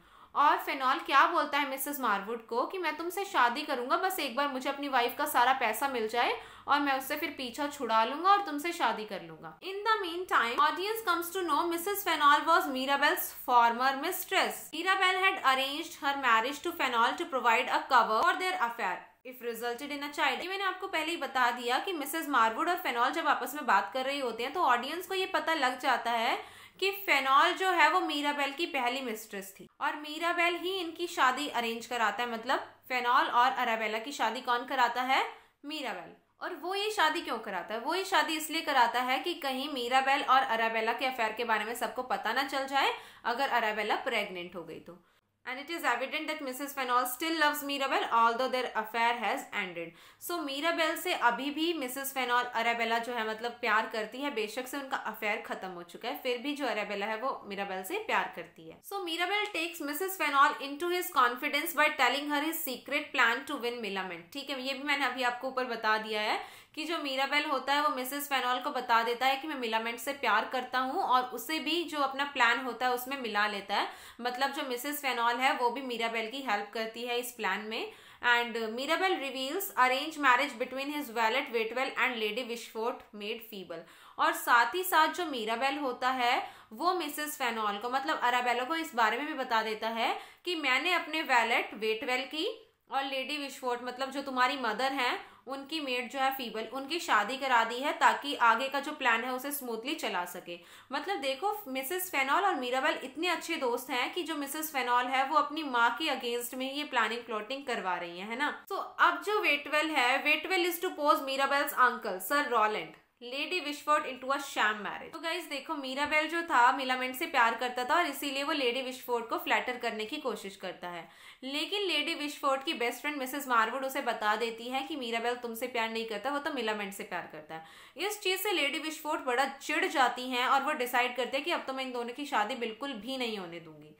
और फेनॉल क्या बोलता है मिसेस मारवुड को कि मैं तुमसे शादी करूंगा बस एक बार मुझे अपनी वाइफ का सारा पैसा मिल जाए और मैं उससे फिर पीछा छुड़ा लूंगा और तुमसे शादी कर लूंगा in the mean meantime audience comes to know Mrs Fainall was Mirabell's former mistress Mirabell had arranged her marriage to Fainall to provide a cover for their affair If resulted in a child, ये मैंने आपको पहले ही बता दिया कि Mrs मारवुड और phenol जब आपस में बात कर रही होते हैं तो ऑडियंस को ये पता लग जाता है कि फेनॉल जो है वो मीराबेल की पहली मिस्ट्रेस थी और मीराबेल ही इनकी शादी अरेंज कराता है मतलब फेनॉल और अराबेला की शादी कौन कराता है मीराबेल और वो ये शादी क्यों कराता है वो ये शादी इसलिए कराता है कि कहीं मीराबेल और अराबेला के अफेयर के बारे में सबको पता ना चल जाए अगर अराबेला प्रेग्नेंट हो गई तो And it is evident that Mrs. Fennell still loves Mirabel although their affair has ended. So Mirabel से अभी भी Mrs. Fennell अरेबेला जो है मतलब प्यार करती है बेशक से उनका अफेयर खत्म हो चुका है फिर भी जो अरेबेला है वो मिराबेल से प्यार करती है so Mirabell takes Mrs Fainall into his confidence by telling her his secret plan to win Millamant ठीक है ये भी मैंने अभी आपको ऊपर बता दिया है कि जो मीराबेल होता है वो मिसेस फेनॉल को बता देता है कि मैं मिलामेंट से प्यार करता हूँ और उसे भी जो अपना प्लान होता है उसमें मिला लेता है मतलब जो मिसेस फेनॉल है वो भी मीराबेल की हेल्प करती है इस प्लान में and Mirabell reveals arrange marriage between his valet Waitwell and Lady Wishfort maid Foible और साथ ही साथ जो मीराबेल होता है वो मिसेस फेनॉल को मतलब अराबेलो को इस बारे में भी बता देता है कि मैंने अपने वैलेट वेटवेल की और लेडी विशफोर्ट मतलब जो तुम्हारी मदर हैं उनकी मेड जो है फीबल उनकी शादी करा दी है ताकि आगे का जो प्लान है उसे स्मूथली चला सके मतलब देखो मिसेस फेनॉल और मीराबेल इतने अच्छे दोस्त हैं कि जो मिसेस फेनॉल है वो अपनी माँ के अगेंस्ट में ये प्लानिंग प्लॉटिंग करवा रही है ना तो so, अब जो वेटवेल है Waitwell is to pose Mirabell's uncle Sir Rowland Lady Wishfort into a sham marriage तो गाइज देखो मीराबेल जो था मिलामेंट से प्यार करता था और इसीलिए वो लेडी विशफोर्ड को फ्लैटर करने की कोशिश करता है लेकिन लेडी विशफोर्ड की बेस्ट फ्रेंड मिसेस मारवुड उसे बता देती है कि मीराबेल तुमसे प्यार नहीं करता वो तो मिलामेंट से प्यार करता है इस चीज़ से लेडी विशफोर्ड बड़ा चिड़ जाती है और वो डिसाइड करते हैं कि अब तो मैं इन दोनों की शादी बिल्कुल भी नहीं होने दूंगी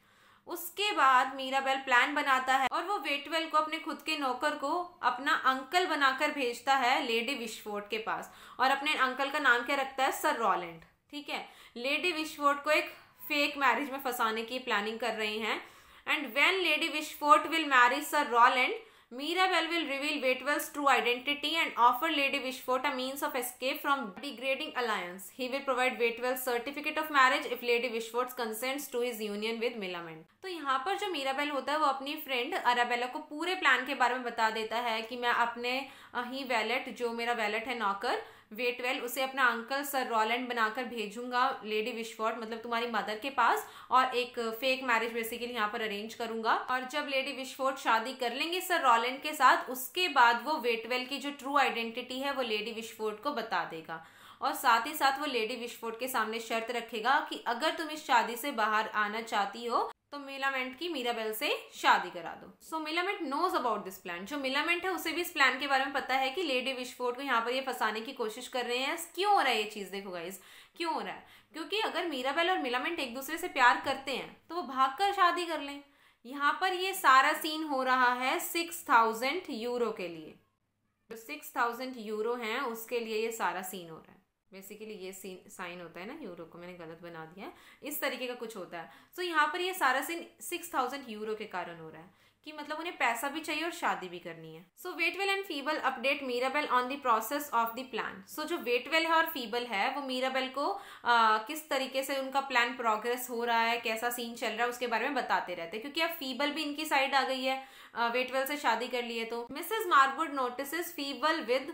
उसके बाद मीराबेल प्लान बनाता है और वो वेटवेल को अपने खुद के नौकर को अपना अंकल बनाकर भेजता है लेडी विश्वोट के पास और अपने अंकल का नाम क्या रखता है सर रॉलैंड ठीक है लेडी विश्वोट को एक फेक मैरिज में फंसाने की प्लानिंग कर रही हैं and when Lady Wishfort will marriage Sir Rowland Mirabelle will reveal Waitwell's true identity and offer Lady Wishfort a means of escape from degrading alliance. He will provide Waitwell certificate of marriage if Lady Wishfort consents to his union with Millamant. तो यहाँ पर जो Mirabel होता है वो अपनी friend अराबेला को पूरे प्लान के बारे में बता देता है कि मैं अपने ही वैलेट जो मेरा वैलेट है नौकर वेटवेल उसे अपना अंकल सर रॉलैंड बनाकर भेजूंगा लेडी विश्वॉट मतलब तुम्हारी मदर के पास और एक फेक मैरिज बेसिकली यहाँ पर अरेंज करूंगा और जब लेडी विश्वॉट शादी कर लेंगे सर रॉलैंड के साथ उसके बाद वो वेटवेल की जो ट्रू आइडेंटिटी है वो लेडी विश्वॉट को बता देगा और साथ ही साथ वो लेडी विस्फोट के सामने शर्त रखेगा कि अगर तुम इस शादी से बाहर आना चाहती हो तो मिलामेंट की मीराबेल से शादी करा दो so Millamant knows about this plan जो मिलामेंट है उसे भी इस प्लान के बारे में पता है कि लेडी विस्फोट को यहाँ पर ये फंसाने की कोशिश कर रहे हैं क्यों हो रहा है ये चीज़ देखो गाइज क्यों हो रहा है क्योंकि अगर मीराबेल और मिलामेंट एक दूसरे से प्यार करते हैं तो वो भाग कर शादी कर लें यहाँ पर ये सारा सीन हो रहा है सिक्स थाउजेंड यूरो के लिए जो सिक्स थाउजेंड यूरो हैं उसके लिए ये सारा सीन हो रहा है बेसिकली ये सीन साइन होता है ना यूरो को मैंने गलत बना दिया है इस तरीके का कुछ होता है सो so, यहाँ पर ये सारा सीन सिक्स थाउजेंड यूरो के कारण हो रहा है कि मतलब उन्हें पैसा भी चाहिए और शादी भी करनी है so Waitwell and Foible update Mirabell on the process of the plan so जो वेटवेल है और फीबल है वो मीराबेल को आ, किस तरीके से उनका प्लान प्रोग्रेस हो रहा है कैसा सीन चल रहा है उसके बारे में बताते रहते हैं क्योंकि अब फीबल भी इनकी साइड आ गई है वेटवेल से शादी कर लिए तो Mrs Marwood notice Foible with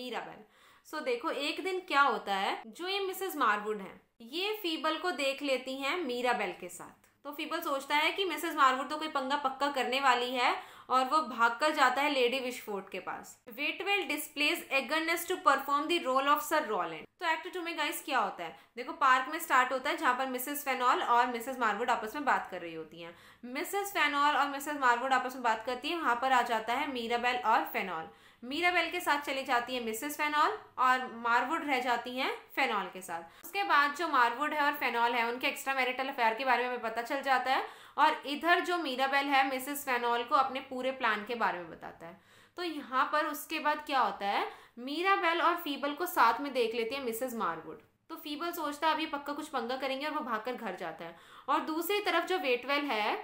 Mirabell so so, देखो एक दिन क्या होता है जो ये मिसेस मारवुड है ये फीबल को देख लेती हैं मीराबेल के साथ तो फीबल सोचता है कि मिसेस मारवुड तो कोई पंगा पक्का करने वाली है और वो भागकर जाता है लेडी विशफोर्ट के पास Waitwell displays eagerness to perform the role of Sir Rowland तो एक्ट टू में गाइस क्या होता है देखो पार्क में स्टार्ट होता है जहाँ पर मिसेस फेनॉल और मिसेस मारवुड आपस में बात कर रही होती हैं मिसेस फेनॉल और मिसेस मारवुड आपस में बात करती है वहाँ पर आ जाता है मीराबेल और फेनॉल मीराबेल के साथ चली जाती है मिसेस फेनॉल और मारवुड रह जाती हैं फेनॉल के साथ उसके बाद जो मारवुड है और फेनॉल है उनके एक्स्ट्रा मैरिटल अफेयर के बारे में हमें पता चल जाता है और इधर जो मीराबेल है मिसेस फेनॉल को अपने पूरे प्लान के बारे में बताता है तो यहाँ पर उसके बाद क्या होता है मीराबेल और फीबल को साथ में देख लेती है मिसेज मारवुड तो फीबल सोचता है अभी पक्का कुछ पंगा करेंगे और वो भागकर घर जाता है और दूसरी तरफ जो वेटवेल है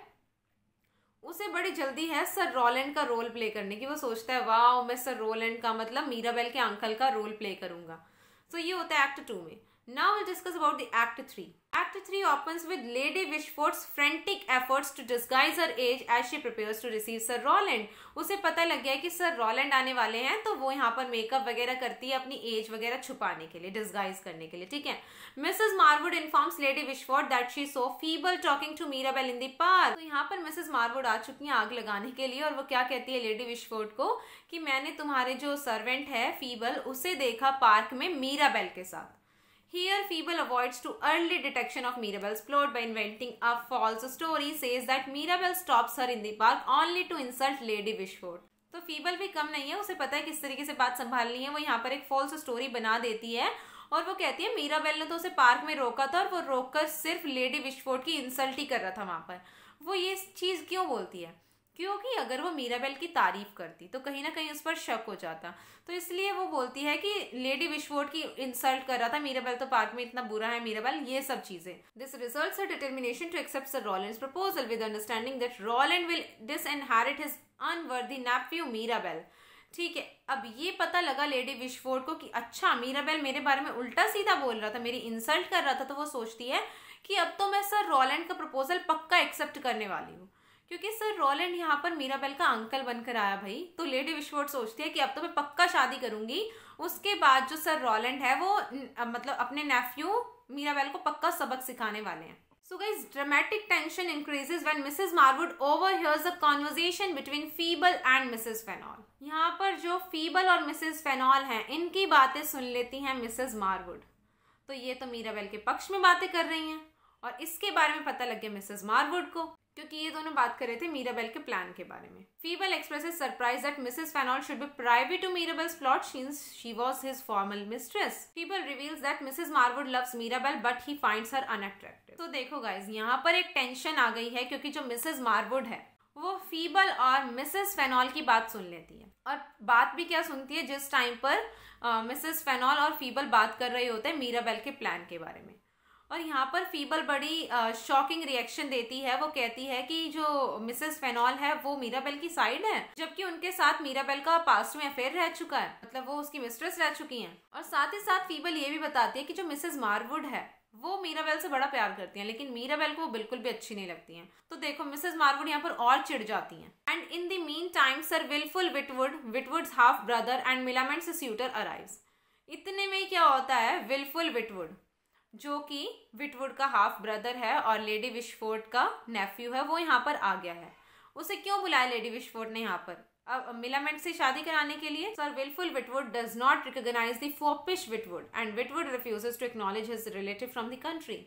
उसे बड़ी जल्दी है सर रोलैंड का रोल प्ले करने की वो सोचता है वाह मैं सर रोलैंड का मतलब मीराबेल के अंकल का रोल प्ले करूँगा सो तो so, ये होता है एक्ट टू में now will discuss about the act three Act 3 opens with Lady Wishfort's frantic efforts to disguise her age as she prepares to receive Sir Roland. उसे पता लग गया है कि सर रोलैंड आने वाले हैं तो वो यहाँ पर मेकअप वगैरह करती है अपनी एज वगैरह छुपाने के लिए डिस्गाइज करने के लिए ठीक है Mrs Marwood informs Lady Wishfort that she saw Foible talking to Mirabell in the park तो यहाँ पर मिसेस मारवुड आ चुकी हैं आग लगाने के लिए और वो क्या कहती है लेडी विश्वॉट को कि मैंने तुम्हारे जो सर्वेंट है फीबल उसे देखा पार्क में मीरा के साथ Here, Feeble avoids to early detection of Mirabelle's plot by inventing a false story, says that Mirabelle stops her in the park only to insult Lady Wishford. तो फीबल भी कम नहीं है उसे पता है किस तरीके से बात संभालनी है वो यहाँ पर एक फॉल्स स्टोरी बना देती है और वो कहती है मीराबेल ने तो उसे पार्क में रोका था और वो रोककर सिर्फ लेडी विश्वोट की इंसल्ट ही कर रहा था वहाँ पर वो ये चीज़ क्यों बोलती है क्योंकि अगर वो मीराबेल की तारीफ करती तो कहीं ना कहीं उस पर शक हो जाता तो इसलिए वो बोलती है कि लेडी विश्वोट की इंसल्ट कर रहा था मीराबेल तो पार्क में इतना बुरा है मीराबेल ये सब चीजें this result her determination to accept Sir Rowland's proposal with understanding that Rowland will disinherit his unworthy nephew Mirabell ठीक है अब ये पता लगा लेडी विश्वोट को कि अच्छा मीराबेल मेरे बारे में उल्टा सीधा बोल रहा था मेरी इंसल्ट कर रहा था तो वो सोचती है कि अब तो मैं सर रॉलैंड का प्रपोजल पक्का एक्सेप्ट करने वाली हूँ क्योंकि सर रोलैंड यहाँ पर मीराबेल का अंकल बनकर आया भाई तो लेडी विश्वर्ट सोचती है कि अब तो मैं पक्का शादी करूंगी उसके बाद जो सर रोलैंड है वो मतलब अपने नेफ्यू मीराबेल को पक्का सबक सिखाने वाले हैं So dramatic tension tension increases when Marwood overhears a conversation between Foible and Mrs. Fainall यहाँ पर जो फीबल और मिसेज फेनॉल हैं, इनकी बातें सुन लेती हैं मिसेज मारवुड तो ये तो मीराबेल के पक्ष में बातें कर रही हैं और इसके बारे में पता लग गया मिसेज मारवुड को क्योंकि ये दोनों बात कर रहे थे मीराबेल के प्लान के बारे में Foible express surprise that Mrs Fainall should be private to Mirabell plot since she was his former mistress Foible reveals that Mrs Marwood loves Mirabell but he finds her unattractive तो देखो guys यहाँ पर एक tension आ गई है क्योंकि जो Mrs मार्वुड है वो फीबल और मिसेस फेनॉल की बात सुन लेती है और बात भी क्या सुनती है जिस टाइम पर मिसेस फेनॉल और फीबल बात कर रहे होते हैं मीराबेल के प्लान के बारे में और यहाँ पर फीबल बड़ी शॉकिंग रिएक्शन देती है वो कहती है कि जो मिसेस फेनॉल है वो मीराबेल की साइड है जबकि उनके साथ मीराबेल का पास्ट में अफेयर रह चुका है मतलब वो उसकी मिस्ट्रेस रह चुकी हैं और साथ ही साथ फीबल ये भी बताती है कि जो मिसेस मारवुड है वो मीराबेल से बड़ा प्यार करती हैं लेकिन मीराबेल को वो बिल्कुल भी अच्छी नहीं लगती हैं तो देखो मिसेस मारवुड यहाँ पर और चिढ़ जाती हैं and in the mean time Sir Wilfull Witwoud Witwoud's half brother and Millamant's से स्यूटर इतने में क्या होता है विलफुल विटवुड जो कि विटवुड का हाफ ब्रदर है और लेडी विशफोर्ड का नेफ्यू है वो यहाँ पर आ गया है उसे क्यों बुलाया लेडी विशफोर्ड ने यहाँ पर अब मिलामेंट से शादी कराने के लिए sir Wilfull Witwoud does not recognise the Witwoud and Witwoud refuse to acknowledge his relative from the country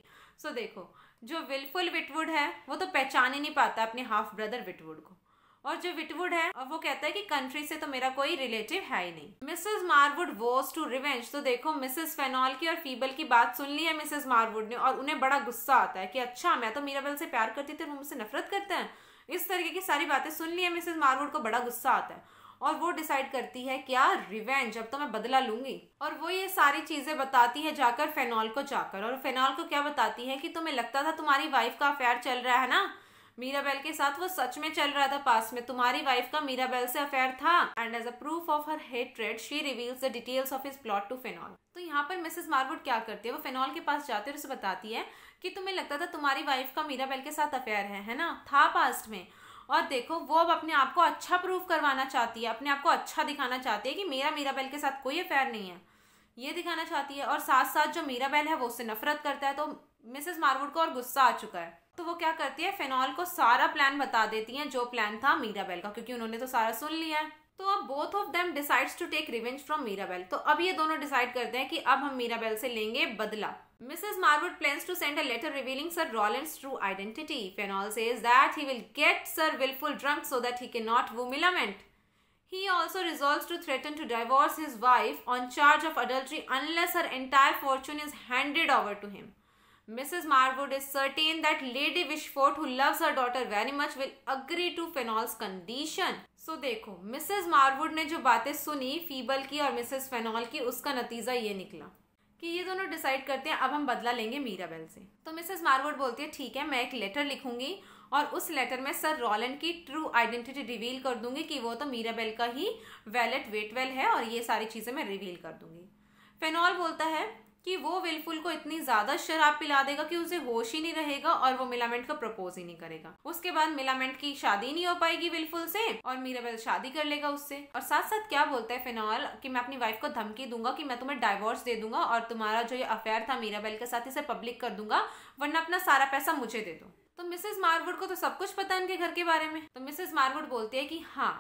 so देखो जो विलफुल विटवुड है वो तो पहचान ही नहीं पाता अपने हाफ ब्रदर विटवुड को और जो विटवुड है और वो कहता है कि कंट्री से तो मेरा कोई रिलेटिव है ही नहीं Mrs Marwood vows to revenge तो देखो मिसेस फेनॉल की और फीबल की बात सुन ली है मिसेस मारवुड ने और उन्हें बड़ा गुस्सा आता है कि अच्छा मैं तो मीराबेल से प्यार करती थी वो मुझसे नफरत करते हैं इस तरीके की सारी बातें सुन ली है मिसेज मारवुड को बड़ा गुस्सा आता है और वो डिसाइड करती है क्या रिवेंज अब तो मैं बदला लूंगी और वो ये सारी चीजें बताती है जाकर फेनॉल को जाकर और फेनॉल को क्या बताती है कि तुम्हें लगता था तुम्हारी वाइफ का अफेयर चल रहा है ना मीराबेल के साथ वो सच में चल रहा था पास में तुम्हारी वाइफ का मीराबेल से अफेयर था and as a proof of her hatred she reveals the details of his plot to Fainall तो यहाँ पर मिसेस मारवुड क्या करती है वो फेनॉल के पास जाते और उसे बताती है कि तुम्हें लगता था तुम्हारी वाइफ का मीराबेल के साथ अफेयर है है ना था पास्ट में और देखो वो अब अपने आप को अच्छा प्रूफ करवाना चाहती है अपने आप को अच्छा दिखाना चाहती है कि मेरा मीराबेल के साथ कोई अफेयर नहीं है ये दिखाना चाहती है और साथ साथ जो मीराबेल है वो उससे नफरत करता है तो मिसेस मारवुड को और गुस्सा आ चुका है तो वो क्या करती है फेनॉल को सारा प्लान बता देती है जो प्लान था मीराबेल का क्योंकि उन्होंने तो सारा सुन लिया है तो अब both of them decides to take revenge from Mirabell तो अब ये दोनों डिसाइड करते हैं कि अब हम मीराबेल से लेंगे बदला Mrs Marwood plans to send a letter revealing Sir Rowland's true identity Fainall says that he will get Sir Wilfull drunk so that he can not woo Millamant he also resolve to threaten to divorce his wife on charge of adultery unless her entire fortune is handed over to him Mrs. Marwood is certain that Lady Wishfort, who loves her daughter very much, will agree to Fenol's condition. So so, देखो Mrs. Marwood ने जो बातें सुनी feeble की और Mrs. Phenol की उसका नतीजा ये निकला कि ये दोनों डिसाइड करते हैं अब हम बदला लेंगे मीराबेल से तो मिसेस मारवुड बोलती है ठीक है मैं एक लेटर लिखूंगी और उस लेटर में सर रॉलैंड की ट्रू आइडेंटिटी रिवील कर दूंगी कि वो तो मीराबेल का ही वैलेट वेटवेल है और ये सारी चीज़ें मैं रिवील कर दूंगी फेनॉल बोलता है कि वो विलफुल को इतनी ज्यादा शराब पिला देगा कि उसे होश ही नहीं रहेगा और वो मिलामेंट का प्रपोज ही नहीं करेगा उसके बाद मिलामेंट की शादी नहीं हो पाएगी विलफुल से और मीराबेल शादी कर लेगा उससे और साथ साथ क्या बोलता है फिनॉल कि मैं अपनी वाइफ को धमकी दूंगा कि मैं तुम्हें डाइवोर्स दे दूंगा और तुम्हारा जो ये अफेयर था मीराबेल के साथ इसे पब्लिक कर दूंगा वरना अपना सारा पैसा मुझे दे दो तो मिसेज मारवुड को तो सब कुछ पता है उनके घर के बारे में तो मिसेज मारवुड बोलती है कि हाँ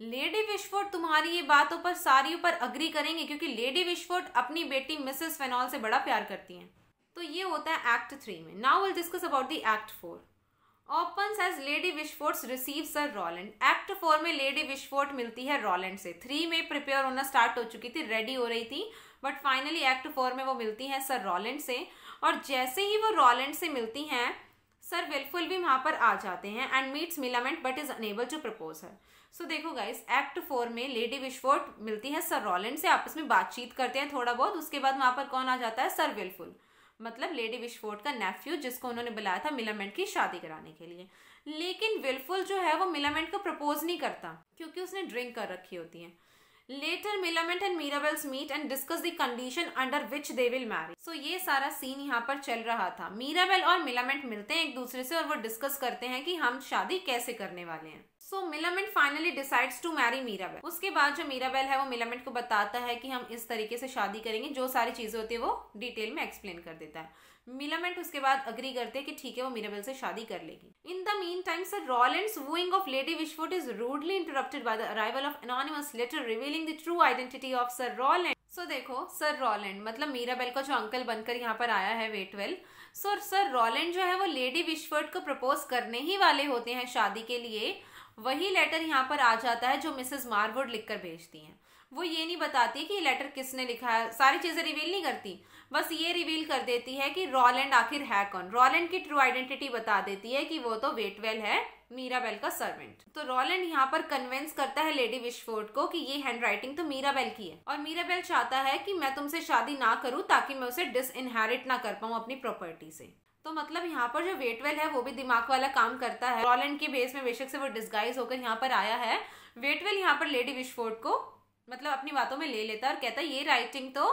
लेडी विश्वोट तुम्हारी ये बातों पर सारी ऊपर अग्री करेंगे क्योंकि लेडी विश्वोट अपनी बेटी मिसेस फेनॉल से बड़ा प्यार करती हैं तो ये होता है एक्ट थ्री में now will discuss about the act four open as Lady Wishfort's receive Sir Rowland act four में लेडी विशफोर्ट मिलती है रॉलैंड से थ्री में प्रिपेयर होना स्टार्ट हो चुकी थी रेडी हो रही थी बट फाइनली एक्ट फोर में वो मिलती है सर रॉलैंड से और जैसे ही वो रॉलैंड से मिलती हैं सर विलफुल भी वहाँ पर आ जाते हैं and meets Millamant but is unable to propose her so so, देखो गाइस एक्ट फोर में लेडी विस्फोट मिलती है सर रॉलेंड से आपस में बातचीत करते हैं थोड़ा बहुत उसके बाद वहाँ पर कौन आ जाता है सर विलफुल मतलब लेडी विस्फोट का नेफ्यू जिसको उन्होंने बुलाया था मिलामेंट की शादी कराने के लिए लेकिन विलफुल जो है वो मिलामेंट को प्रपोज नहीं करता क्योंकि उसने ड्रिंक कर रखी होती है letter Millamant and Mirabell's meet and discuss the condition under which they will marry so ये सारा सीन यहाँ पर चल रहा था मीराबेल और मिलामेंट मिलते हैं एक दूसरे से और वो डिस्कस करते हैं कि हम शादी कैसे करने वाले हैं so Millamant finally decides to marry Mirabell उसके बाद जो मीराबेल है वो मिलामेंट को बताता है कि हम इस तरीके से शादी करेंगे जो सारी चीजें होती है वो डिटेल में एक्सप्लेन कर देता है मिलामेंट तो उसके बाद अग्री करते हैं कि ठीक है वो मीराबेल से शादी कर लेगी in the mean time Sir Rowland's wooing of Lady Wishfort is rudely interrupted by the arrival of anonymous letter revealing the true identity of Sir Rowland so देखो सर रॉलैंड मतलब मीराबेल का जो uncle बनकर यहाँ पर आया है वेटवेल so sir Rowland जो है वो लेडी विशफोर्ड को प्रपोज करने ही वाले होते हैं शादी के लिए वही लेटर यहाँ पर आ जाता है जो मिसेज मारवुड लिखकर भेजती हैं वो ये नहीं बताती कि लेटर किसने लिखा है सारी चीज़ें रिवील नहीं करती बस ये रिवील कर देती है कि रॉलैंड आखिर है कौन रॉलैंड की ट्रू आइडेंटिटी बता देती है कि वो तो वेटवेल है मीराबेल का सर्वेंट तो रॉलैंड यहाँ पर कन्विंस करता है लेडी विशफोर्ड को कि ये हैंड राइटिंग तो मीराबेल की है और मीराबेल चाहता है कि मैं तुमसे शादी ना करूँ ताकि मैं उसे इनहेरिट ना कर पाऊँ अपनी प्रॉपर्टी से तो मतलब यहाँ पर जो वेटवेल है वो भी दिमाग वाला काम करता है रॉलैंड के बेस में बेशक से वो डिस्गाइज होकर यहाँ पर आया है वेटवेल यहाँ पर लेडी विशफोर्ड को मतलब अपनी बातों में ले लेता और कहता है ये राइटिंग तो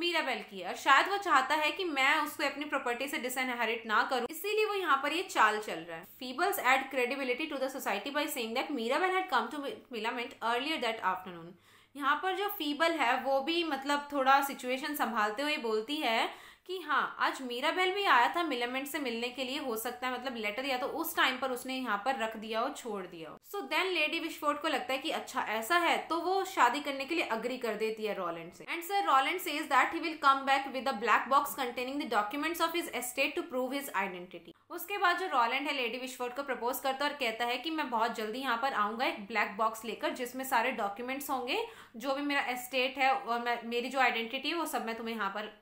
मीराबेल की है और शायद वो चाहता है कि मैं उसको अपनी प्रॉपर्टी से डिसनहेरिट ना करूं इसीलिए वो यहाँ पर ये चाल चल रहा है Foible's add credibility to the society by saying that Mirabell had come to Millamant earlier that afternoon यहाँ पर जो फीबल है वो भी मतलब थोड़ा सिचुएशन संभालते हुए बोलती है कि हाँ आज मीरा बेल भी आया था मिलामेंट से मिलने के लिए हो सकता है मतलब लेटर या तो उस टाइम पर उसने यहाँ पर रख दिया हो छोड़ दिया हो सो देन लेडी विस्फोट को लगता है कि अच्छा ऐसा है तो वो शादी करने के लिए अग्री कर देती है रॉलैंड से एंड सर रॉलैंड से that he will come back with a black box containing the documents of his estate to prove his identity उसके बाद जो रॉलैंड है लेडी विस्फोट को प्रपोज करता है और कहता है कि मैं बहुत जल्दी यहाँ पर आऊंगा एक ब्लैक बॉक्स लेकर जिसमें सारे डॉक्यूमेंट्स होंगे जो भी मेरा एस्टेट है और मेरी जो आइडेंटिटी है वो सब मैं तुम्हें यहाँ पर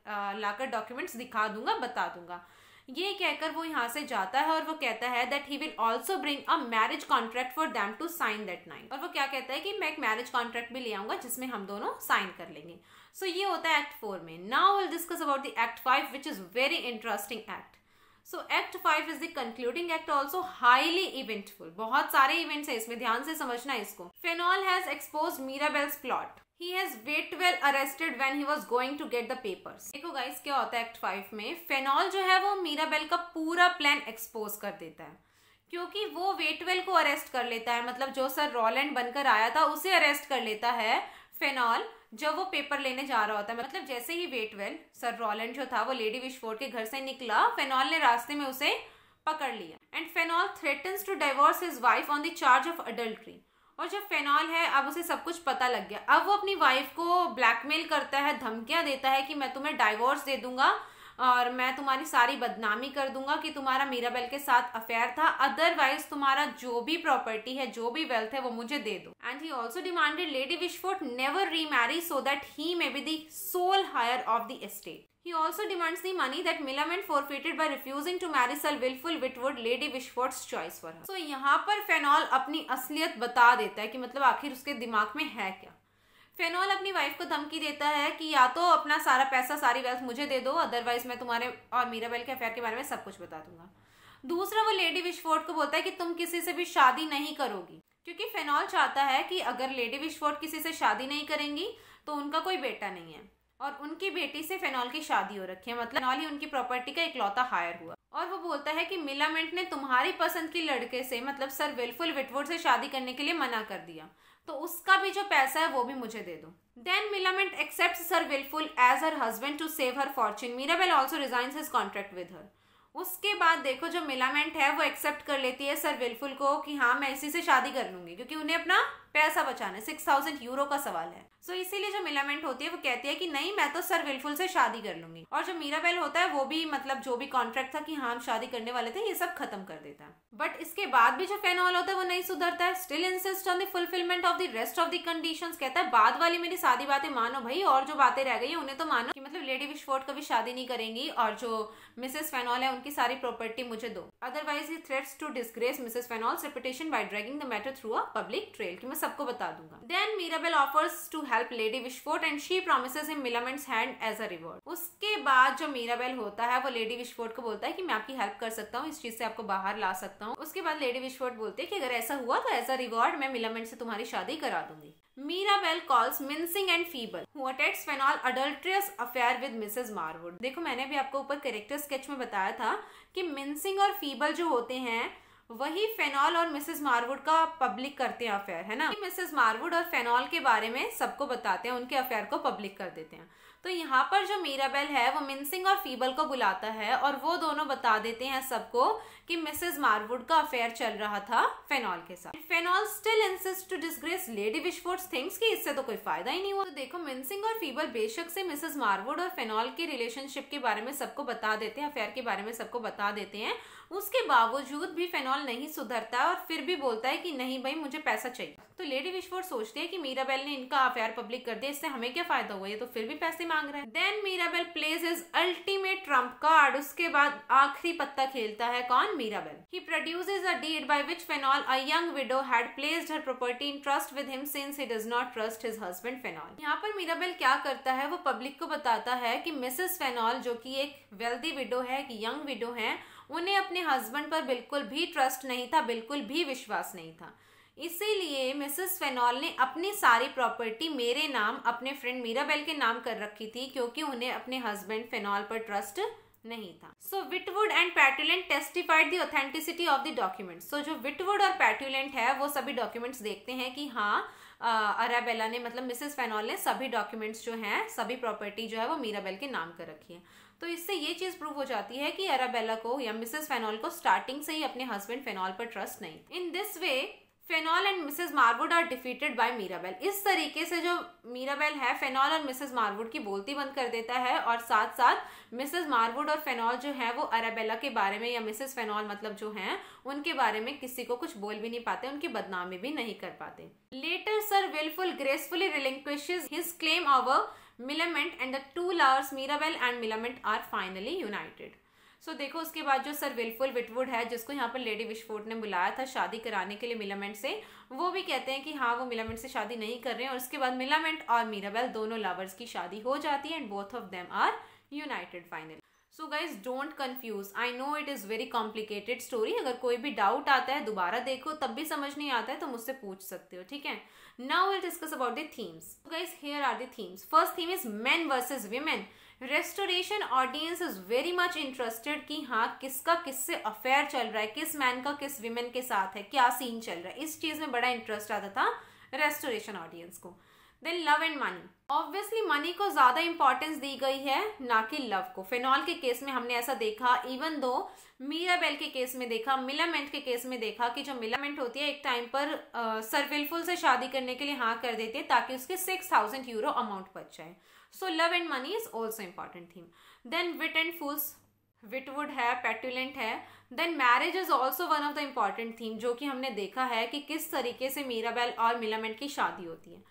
लाकर डॉक्यूमेंट डॉक्यूमेंट्स दिखा दूंगा बता दूंगा ये कहकर वो यहाँ से जाता है और वो कहता है that he will also bring a marriage contract for them to sign that night और वो क्या कहता है कि मैं एक मैरिज कॉन्ट्रैक्ट भी ले आऊंगा जिसमें हम दोनों साइन कर लेंगे सो so, ये होता है एक्ट फोर में now will discuss about the act five which is very interesting act so act five is the concluding act also highly eventful बहुत सारे इवेंट्स है इसमें ध्यान से समझना है इसको Fainall has expose Mirabell's plot he has Waitwell arrested when he was going to get the papers. देखो गाइस क्या होता है एक्ट फाइव में फेनॉल जो है वो मीराबेल का पूरा प्लान एक्सपोज कर देता है क्योंकि वो वेटवेल को अरेस्ट कर लेता है मतलब जो सर रोलैंड बनकर आया था उसे अरेस्ट कर लेता है फेनॉल जब वो पेपर लेने जा रहा होता है मतलब जैसे ही वेटवेल सर रोलैंड जो था वो लेडी विशफोर्ड के घर से निकला फेनॉल ने रास्ते में उसे पकड़ लिया and Fainall threatens to divorce his wife on the charge of adultery और जब फेनॉल है अब उसे सब कुछ पता लग गया अब वो अपनी वाइफ को ब्लैकमेल करता है धमकियाँ देता है कि मैं तुम्हें डाइवोर्स दे दूंगा और मैं तुम्हारी सारी बदनामी कर दूंगा कि तुम्हारा मीराबेल के साथ अफेयर था अदरवाइज तुम्हारा जो भी प्रॉपर्टी है जो भी वेल्थ है वो मुझे दे दो and he also demanded Lady Wishfort never remarry so that he may be the sole heir of the estate He also demands the money that Millamant forfeited by refusing to marry Sir Wilful Whitwood, Lady Wishford's choice for her. So यहाँ पर Fenol अपनी असलियत बता देता है कि मतलब आखिर उसके दिमाग में है क्या फेनॉल अपनी वाइफ को धमकी देता है कि या तो अपना सारा पैसा सारी वेल्थ मुझे दे दो अदरवाइज मैं तुम्हारे और मीराबेल के अफेयर के बारे में सब कुछ बता दूंगा दूसरा वो लेडी विशफोर्ड को बोलता है कि तुम किसी से भी शादी नहीं करोगी क्योंकि फेनॉल चाहता है कि अगर लेडी विशफोर्ड किसी से शादी नहीं करेंगी तो उनका कोई बेटा नहीं है और उनकी बेटी से फेनॉल की शादी हो रखी है मतलब फेनॉल ही उनकी प्रॉपर्टी का इकलौता हायर हुआ और वो बोलता है कि मिलामेंट ने तुम्हारी पसंद की लड़के से मतलब सर विलफुल विटवुड से शादी करने के लिए मना कर दिया तो उसका भी जो पैसा है वो भी मुझे दे दो then Millamant accept Sir Wilfull as her husband to save her fortune Mirabell also resign his contract with her उसके बाद देखो जो मिलामेंट है वो एक्सेप्ट कर लेती है सर विलफुल को कि हाँ मैं इसी से शादी कर लूँगी क्योंकि उन्हें अपना पैसा बचाना सिक्स थाउजेंड यूरो का सवाल है सो so, इसीलिए जो मिलामेंट होती है वो कहती है कि नहीं मैं तो सर विलफुल से शादी कर लूंगी और जो मीरा बेल होता है वो भी मतलब जो भी कॉन्ट्रैक्ट था कि हाँ हम शादी करने वाले थे ये सब खत्म कर देता है बट इसके बाद भी जो फेनॉल होता है वो नहीं सुधरता है still insist on the fulfilment of the rest of the condition कहता है बाद वाली मेरी सारी बातें मानो भाई और जो बातें रह गई है उन्हें तो मानो कि मतलब लेडी विशफोर्ड कभी शादी नहीं करेंगी और जो मिसेस फेनॉल है उनकी सारी प्रॉपर्टी मुझे दो otherwise he threats to disgrace Mrs Fainall's reputation by dragging the matter through a public trial सबको बता दूंगा then Mirabell offers to help Lady Wishfort and she promise him Millamant's hand as a reward उसके बाद जो Mirabel होता है वो lady विस्फोट को बोलता है कि मैं आपकी हेल्प कर सकता हूँ इस चीज से आपको बाहर ला सकता हूँ उसके बाद लेडी विस्फोट बोलते हैं कि अगर ऐसा हुआ तो एज अ रिवॉर्ड मैं मिलामेंट से तुम्हारी शादी करा दूंगी Mirabell calls Mincing and Foible who attests Fainall adulterous affair with Mrs Marwood देखो मैंने भी आपको ऊपर कैरेक्टर स्केच में बताया था कि मिनसिंग और फीबल जो होते हैं वही फेनॉल और मिसेस मारवुड का पब्लिक करते हैं अफेयर है ना मिसेस मारवुड और फेनॉल के बारे में सबको बताते हैं उनके अफेयर को पब्लिक कर देते हैं तो यहाँ पर जो मीराबेल है वो मिनसिंग और फीबल को बुलाता है और वो दोनों बता देते हैं सबको कि मिसेस मारवुड का अफेयर चल रहा था फेनॉल के साथ Fainall still insist to disgrace Lady Wishfort's things कि इससे तो कोई फायदा ही नहीं हुआ तो देखो मिनसिंग और फीबल बेशक से मिसेज मारवुड और फेनॉल के रिलेशनशिप के बारे में सबको बता देते हैं अफेयर के बारे में सबको बता देते हैं उसके बावजूद भी फेनॉल नहीं सुधरता और फिर भी बोलता है कि नहीं भाई मुझे पैसा चाहिए तो लेडी विश्वर सोचती है कि मीराबेल ने इनका अफेयर पब्लिक कर दिया इससे हमें क्या फायदा हुआ ये तो फिर भी पैसे मांग रहा है then Mirabell plays is ultimate trump card उसके बाद आखिरी पत्ता खेलता है कौन Mirabell he produce a deed by which Fainall a young widow had placed her property in trust with him since he does not trust his husband Fainall यहाँ पर Mirabel क्या करता है वो पब्लिक को बताता है कि मिसेस फेनॉल जो कि एक वेल्दी विडो है एक यंग विडो है उन्हें अपने हस्बैंड पर बिल्कुल भी ट्रस्ट नहीं था बिल्कुल भी विश्वास नहीं था इसीलिए मिसेस फेनॉल ने अपनी सारी प्रॉपर्टी मेरे नाम अपने फ्रेंड मीराबेल के नाम कर रखी थी क्योंकि उन्हें अपने हस्बैंड फेनॉल पर ट्रस्ट नहीं था so Witwoud and Petulant testified the authenticity of the document so जो विटवुड और पैट्यूलेंट है वो सभी डॉक्यूमेंट्स देखते हैं कि हाँ अराबेला ने मतलब मिसेस फेनॉल ने सभी डॉक्यूमेंट्स जो हैं सभी प्रॉपर्टी जो है वो मीराबेल के नाम कर रखी है तो इससे ये चीज़ प्रूव हो जाती है कि अराबेला को या मिसेस फेनॉल को स्टार्टिंग से ही अपने हस्बैंड फेनॉल पर ट्रस्ट नहीं in this way Fainall and Mrs Marwood are defeated by Mirabell इस तरीके से जो मीराबेल है फेनॉल और मिसेस मारवुड की बोलती बंद कर देता है और साथ साथ मिसेस मारवुड और फेनॉल जो है वो अराबेला के बारे में या मिसेस फेनॉल मतलब जो हैं उनके बारे में किसी को कुछ बोल भी नहीं पाते उनकी बदनामी भी नहीं कर पाते later Sir Wilfull gracefully relinquishes his claim over Millamant and the two lovers Mirabell and Millamant are finally united so देखो उसके बाद जो सर विलफुल विटवुड है जिसको यहाँ पर लेडी विशफोर्ड ने बुलाया था शादी कराने के लिए मिलामेंट से वो भी कहते हैं कि हाँ वो मिलामेंट से शादी नहीं कर रहे हैं और उसके बाद मिलामेंट और मीराबेल दोनों लवर्स की शादी हो जाती है and both of them are united finally so guys don't confuse I know it is very complicated story अगर कोई भी डाउट आता है दोबारा देखो तब भी समझ नहीं आता है तो मुझसे पूछ सकते हो ठीक है Now we'll discuss about the themes. So guys, here are the themes. First theme is men versus women. Restoration audience is very much interested कि हाँ किसका किससे अफेयर चल रहा है किस मैन का किस विमेन के साथ है क्या सीन चल रहा है इस चीज में बड़ा इंटरेस्ट आता था रेस्टोरेशन ऑडियंस को then love and money obviously money को ज्यादा इंपॉर्टेंस दी गई है ना कि लव को फेनॉल के केस में हमने ऐसा देखा इवन दो मीराबेल के केस में देखा मिलामेंट के केस में देखा कि जो मिलामेंट होती है एक टाइम पर सरविलफुल से शादी करने के लिए हाँ कर देती है ताकि उसके सिक्स थाउजेंड यूरो अमाउंट बच जाए so love and money is also important theme then wit and fools Witwoud है पेट्यूलेंट है then marriage is also one of the important theme जो कि हमने देखा है कि किस तरीके से मीराबेल और मिलामेंट की शादी होती है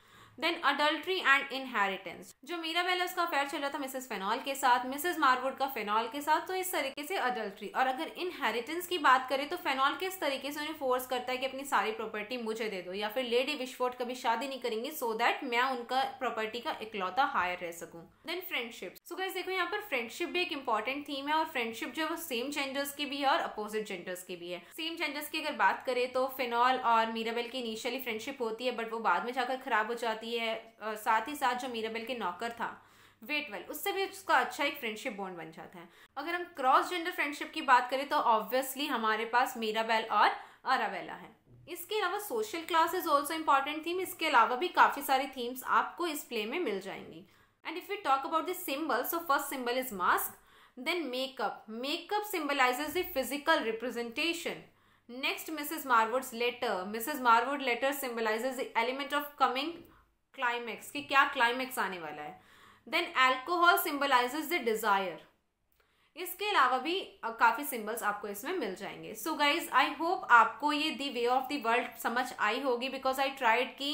देन अडल्ट्री एंड इनहेरिटेंस जो मीरा बेला उसका अफेयर चल रहा था मिसेस फेनॉल के साथ मिसेस मारवुड का फेनॉल के साथ तो इस तरीके से अडल्ट्री और अगर इनहेरिटेंस की बात करें तो फेनॉल किस तरीके से उन्हें फोर्स करता है कि अपनी सारी प्रॉपर्टी मुझे दे दो या फिर लेडी विश्वोट कभी शादी नहीं करेंगी सो so दैट मैं उनका प्रॉपर्टी का इकलौता हायर रह सकूं देन फ्रेंडशिप सो गाइस देखो यहाँ पर फ्रेंडशिप भी एक इंपॉर्टेंट थीम है और फ्रेंडशिप जो है वो सेम जेंडर्स की भी है और अपोजिट जेंडर्स की भी है सेम जेंडर्स की अगर बात करें तो फेनॉल और मीराबेल की इनिशियली फ्रेंडशिप होती है बट वो बाद में जाकर खराब हो जाती है रही है और साथ ही साथ जो मीराबेल के नौकर था वेटवेल उससे भी उसका अच्छा एक फ्रेंडशिप बॉन्ड बन जाता है अगर हम क्रॉस जेंडर फ्रेंडशिप की बात करें तो ऑब्वियसली हमारे पास मीराबेल और अराबेला है इसके अलावा social classes also important theme इसके अलावा भी काफ़ी सारी थीम्स आपको इस प्ले में मिल जाएंगी and if you talk about this symbol so first symbol is mask then makeup makeup symbolises the physical representation next Mrs marwood's letter Mrs Marwood letter symbolizes the element of coming climax कि क्या climax आने वाला है then alcohol symbolises the desire इसके अलावा भी काफ़ी symbols आपको इसमें मिल जाएंगे सो गाइज आई होप आपको ये दी वे ऑफ दी वर्ल्ड समझ आई होगी बिकॉज आई ट्राइड कि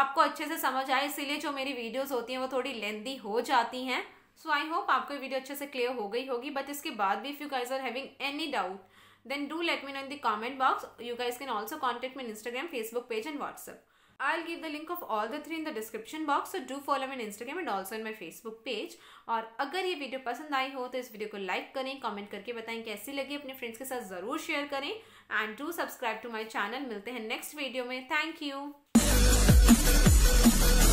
आपको अच्छे से समझ आए इसीलिए जो मेरी वीडियोज होती हैं वो थोड़ी लेंदी हो जाती हैं सो आई होप आपको वीडियो अच्छे से क्लियर हो गई होगी बट इसके बाद भी if you guys are having any doubt then do let me know in the comment box you guys can also contact mean Instagram Facebook page and and I'll give the link of all the three in the description box. So do follow me on Instagram and also on my Facebook page. और अगर ये video पसंद आई हो तो इस video को like करें comment करके बताएं कैसी लगी अपने फ्रेंड्स के साथ ज़रूर शेयर करें and do subscribe to my channel मिलते हैं नेक्स्ट वीडियो में थैंक यू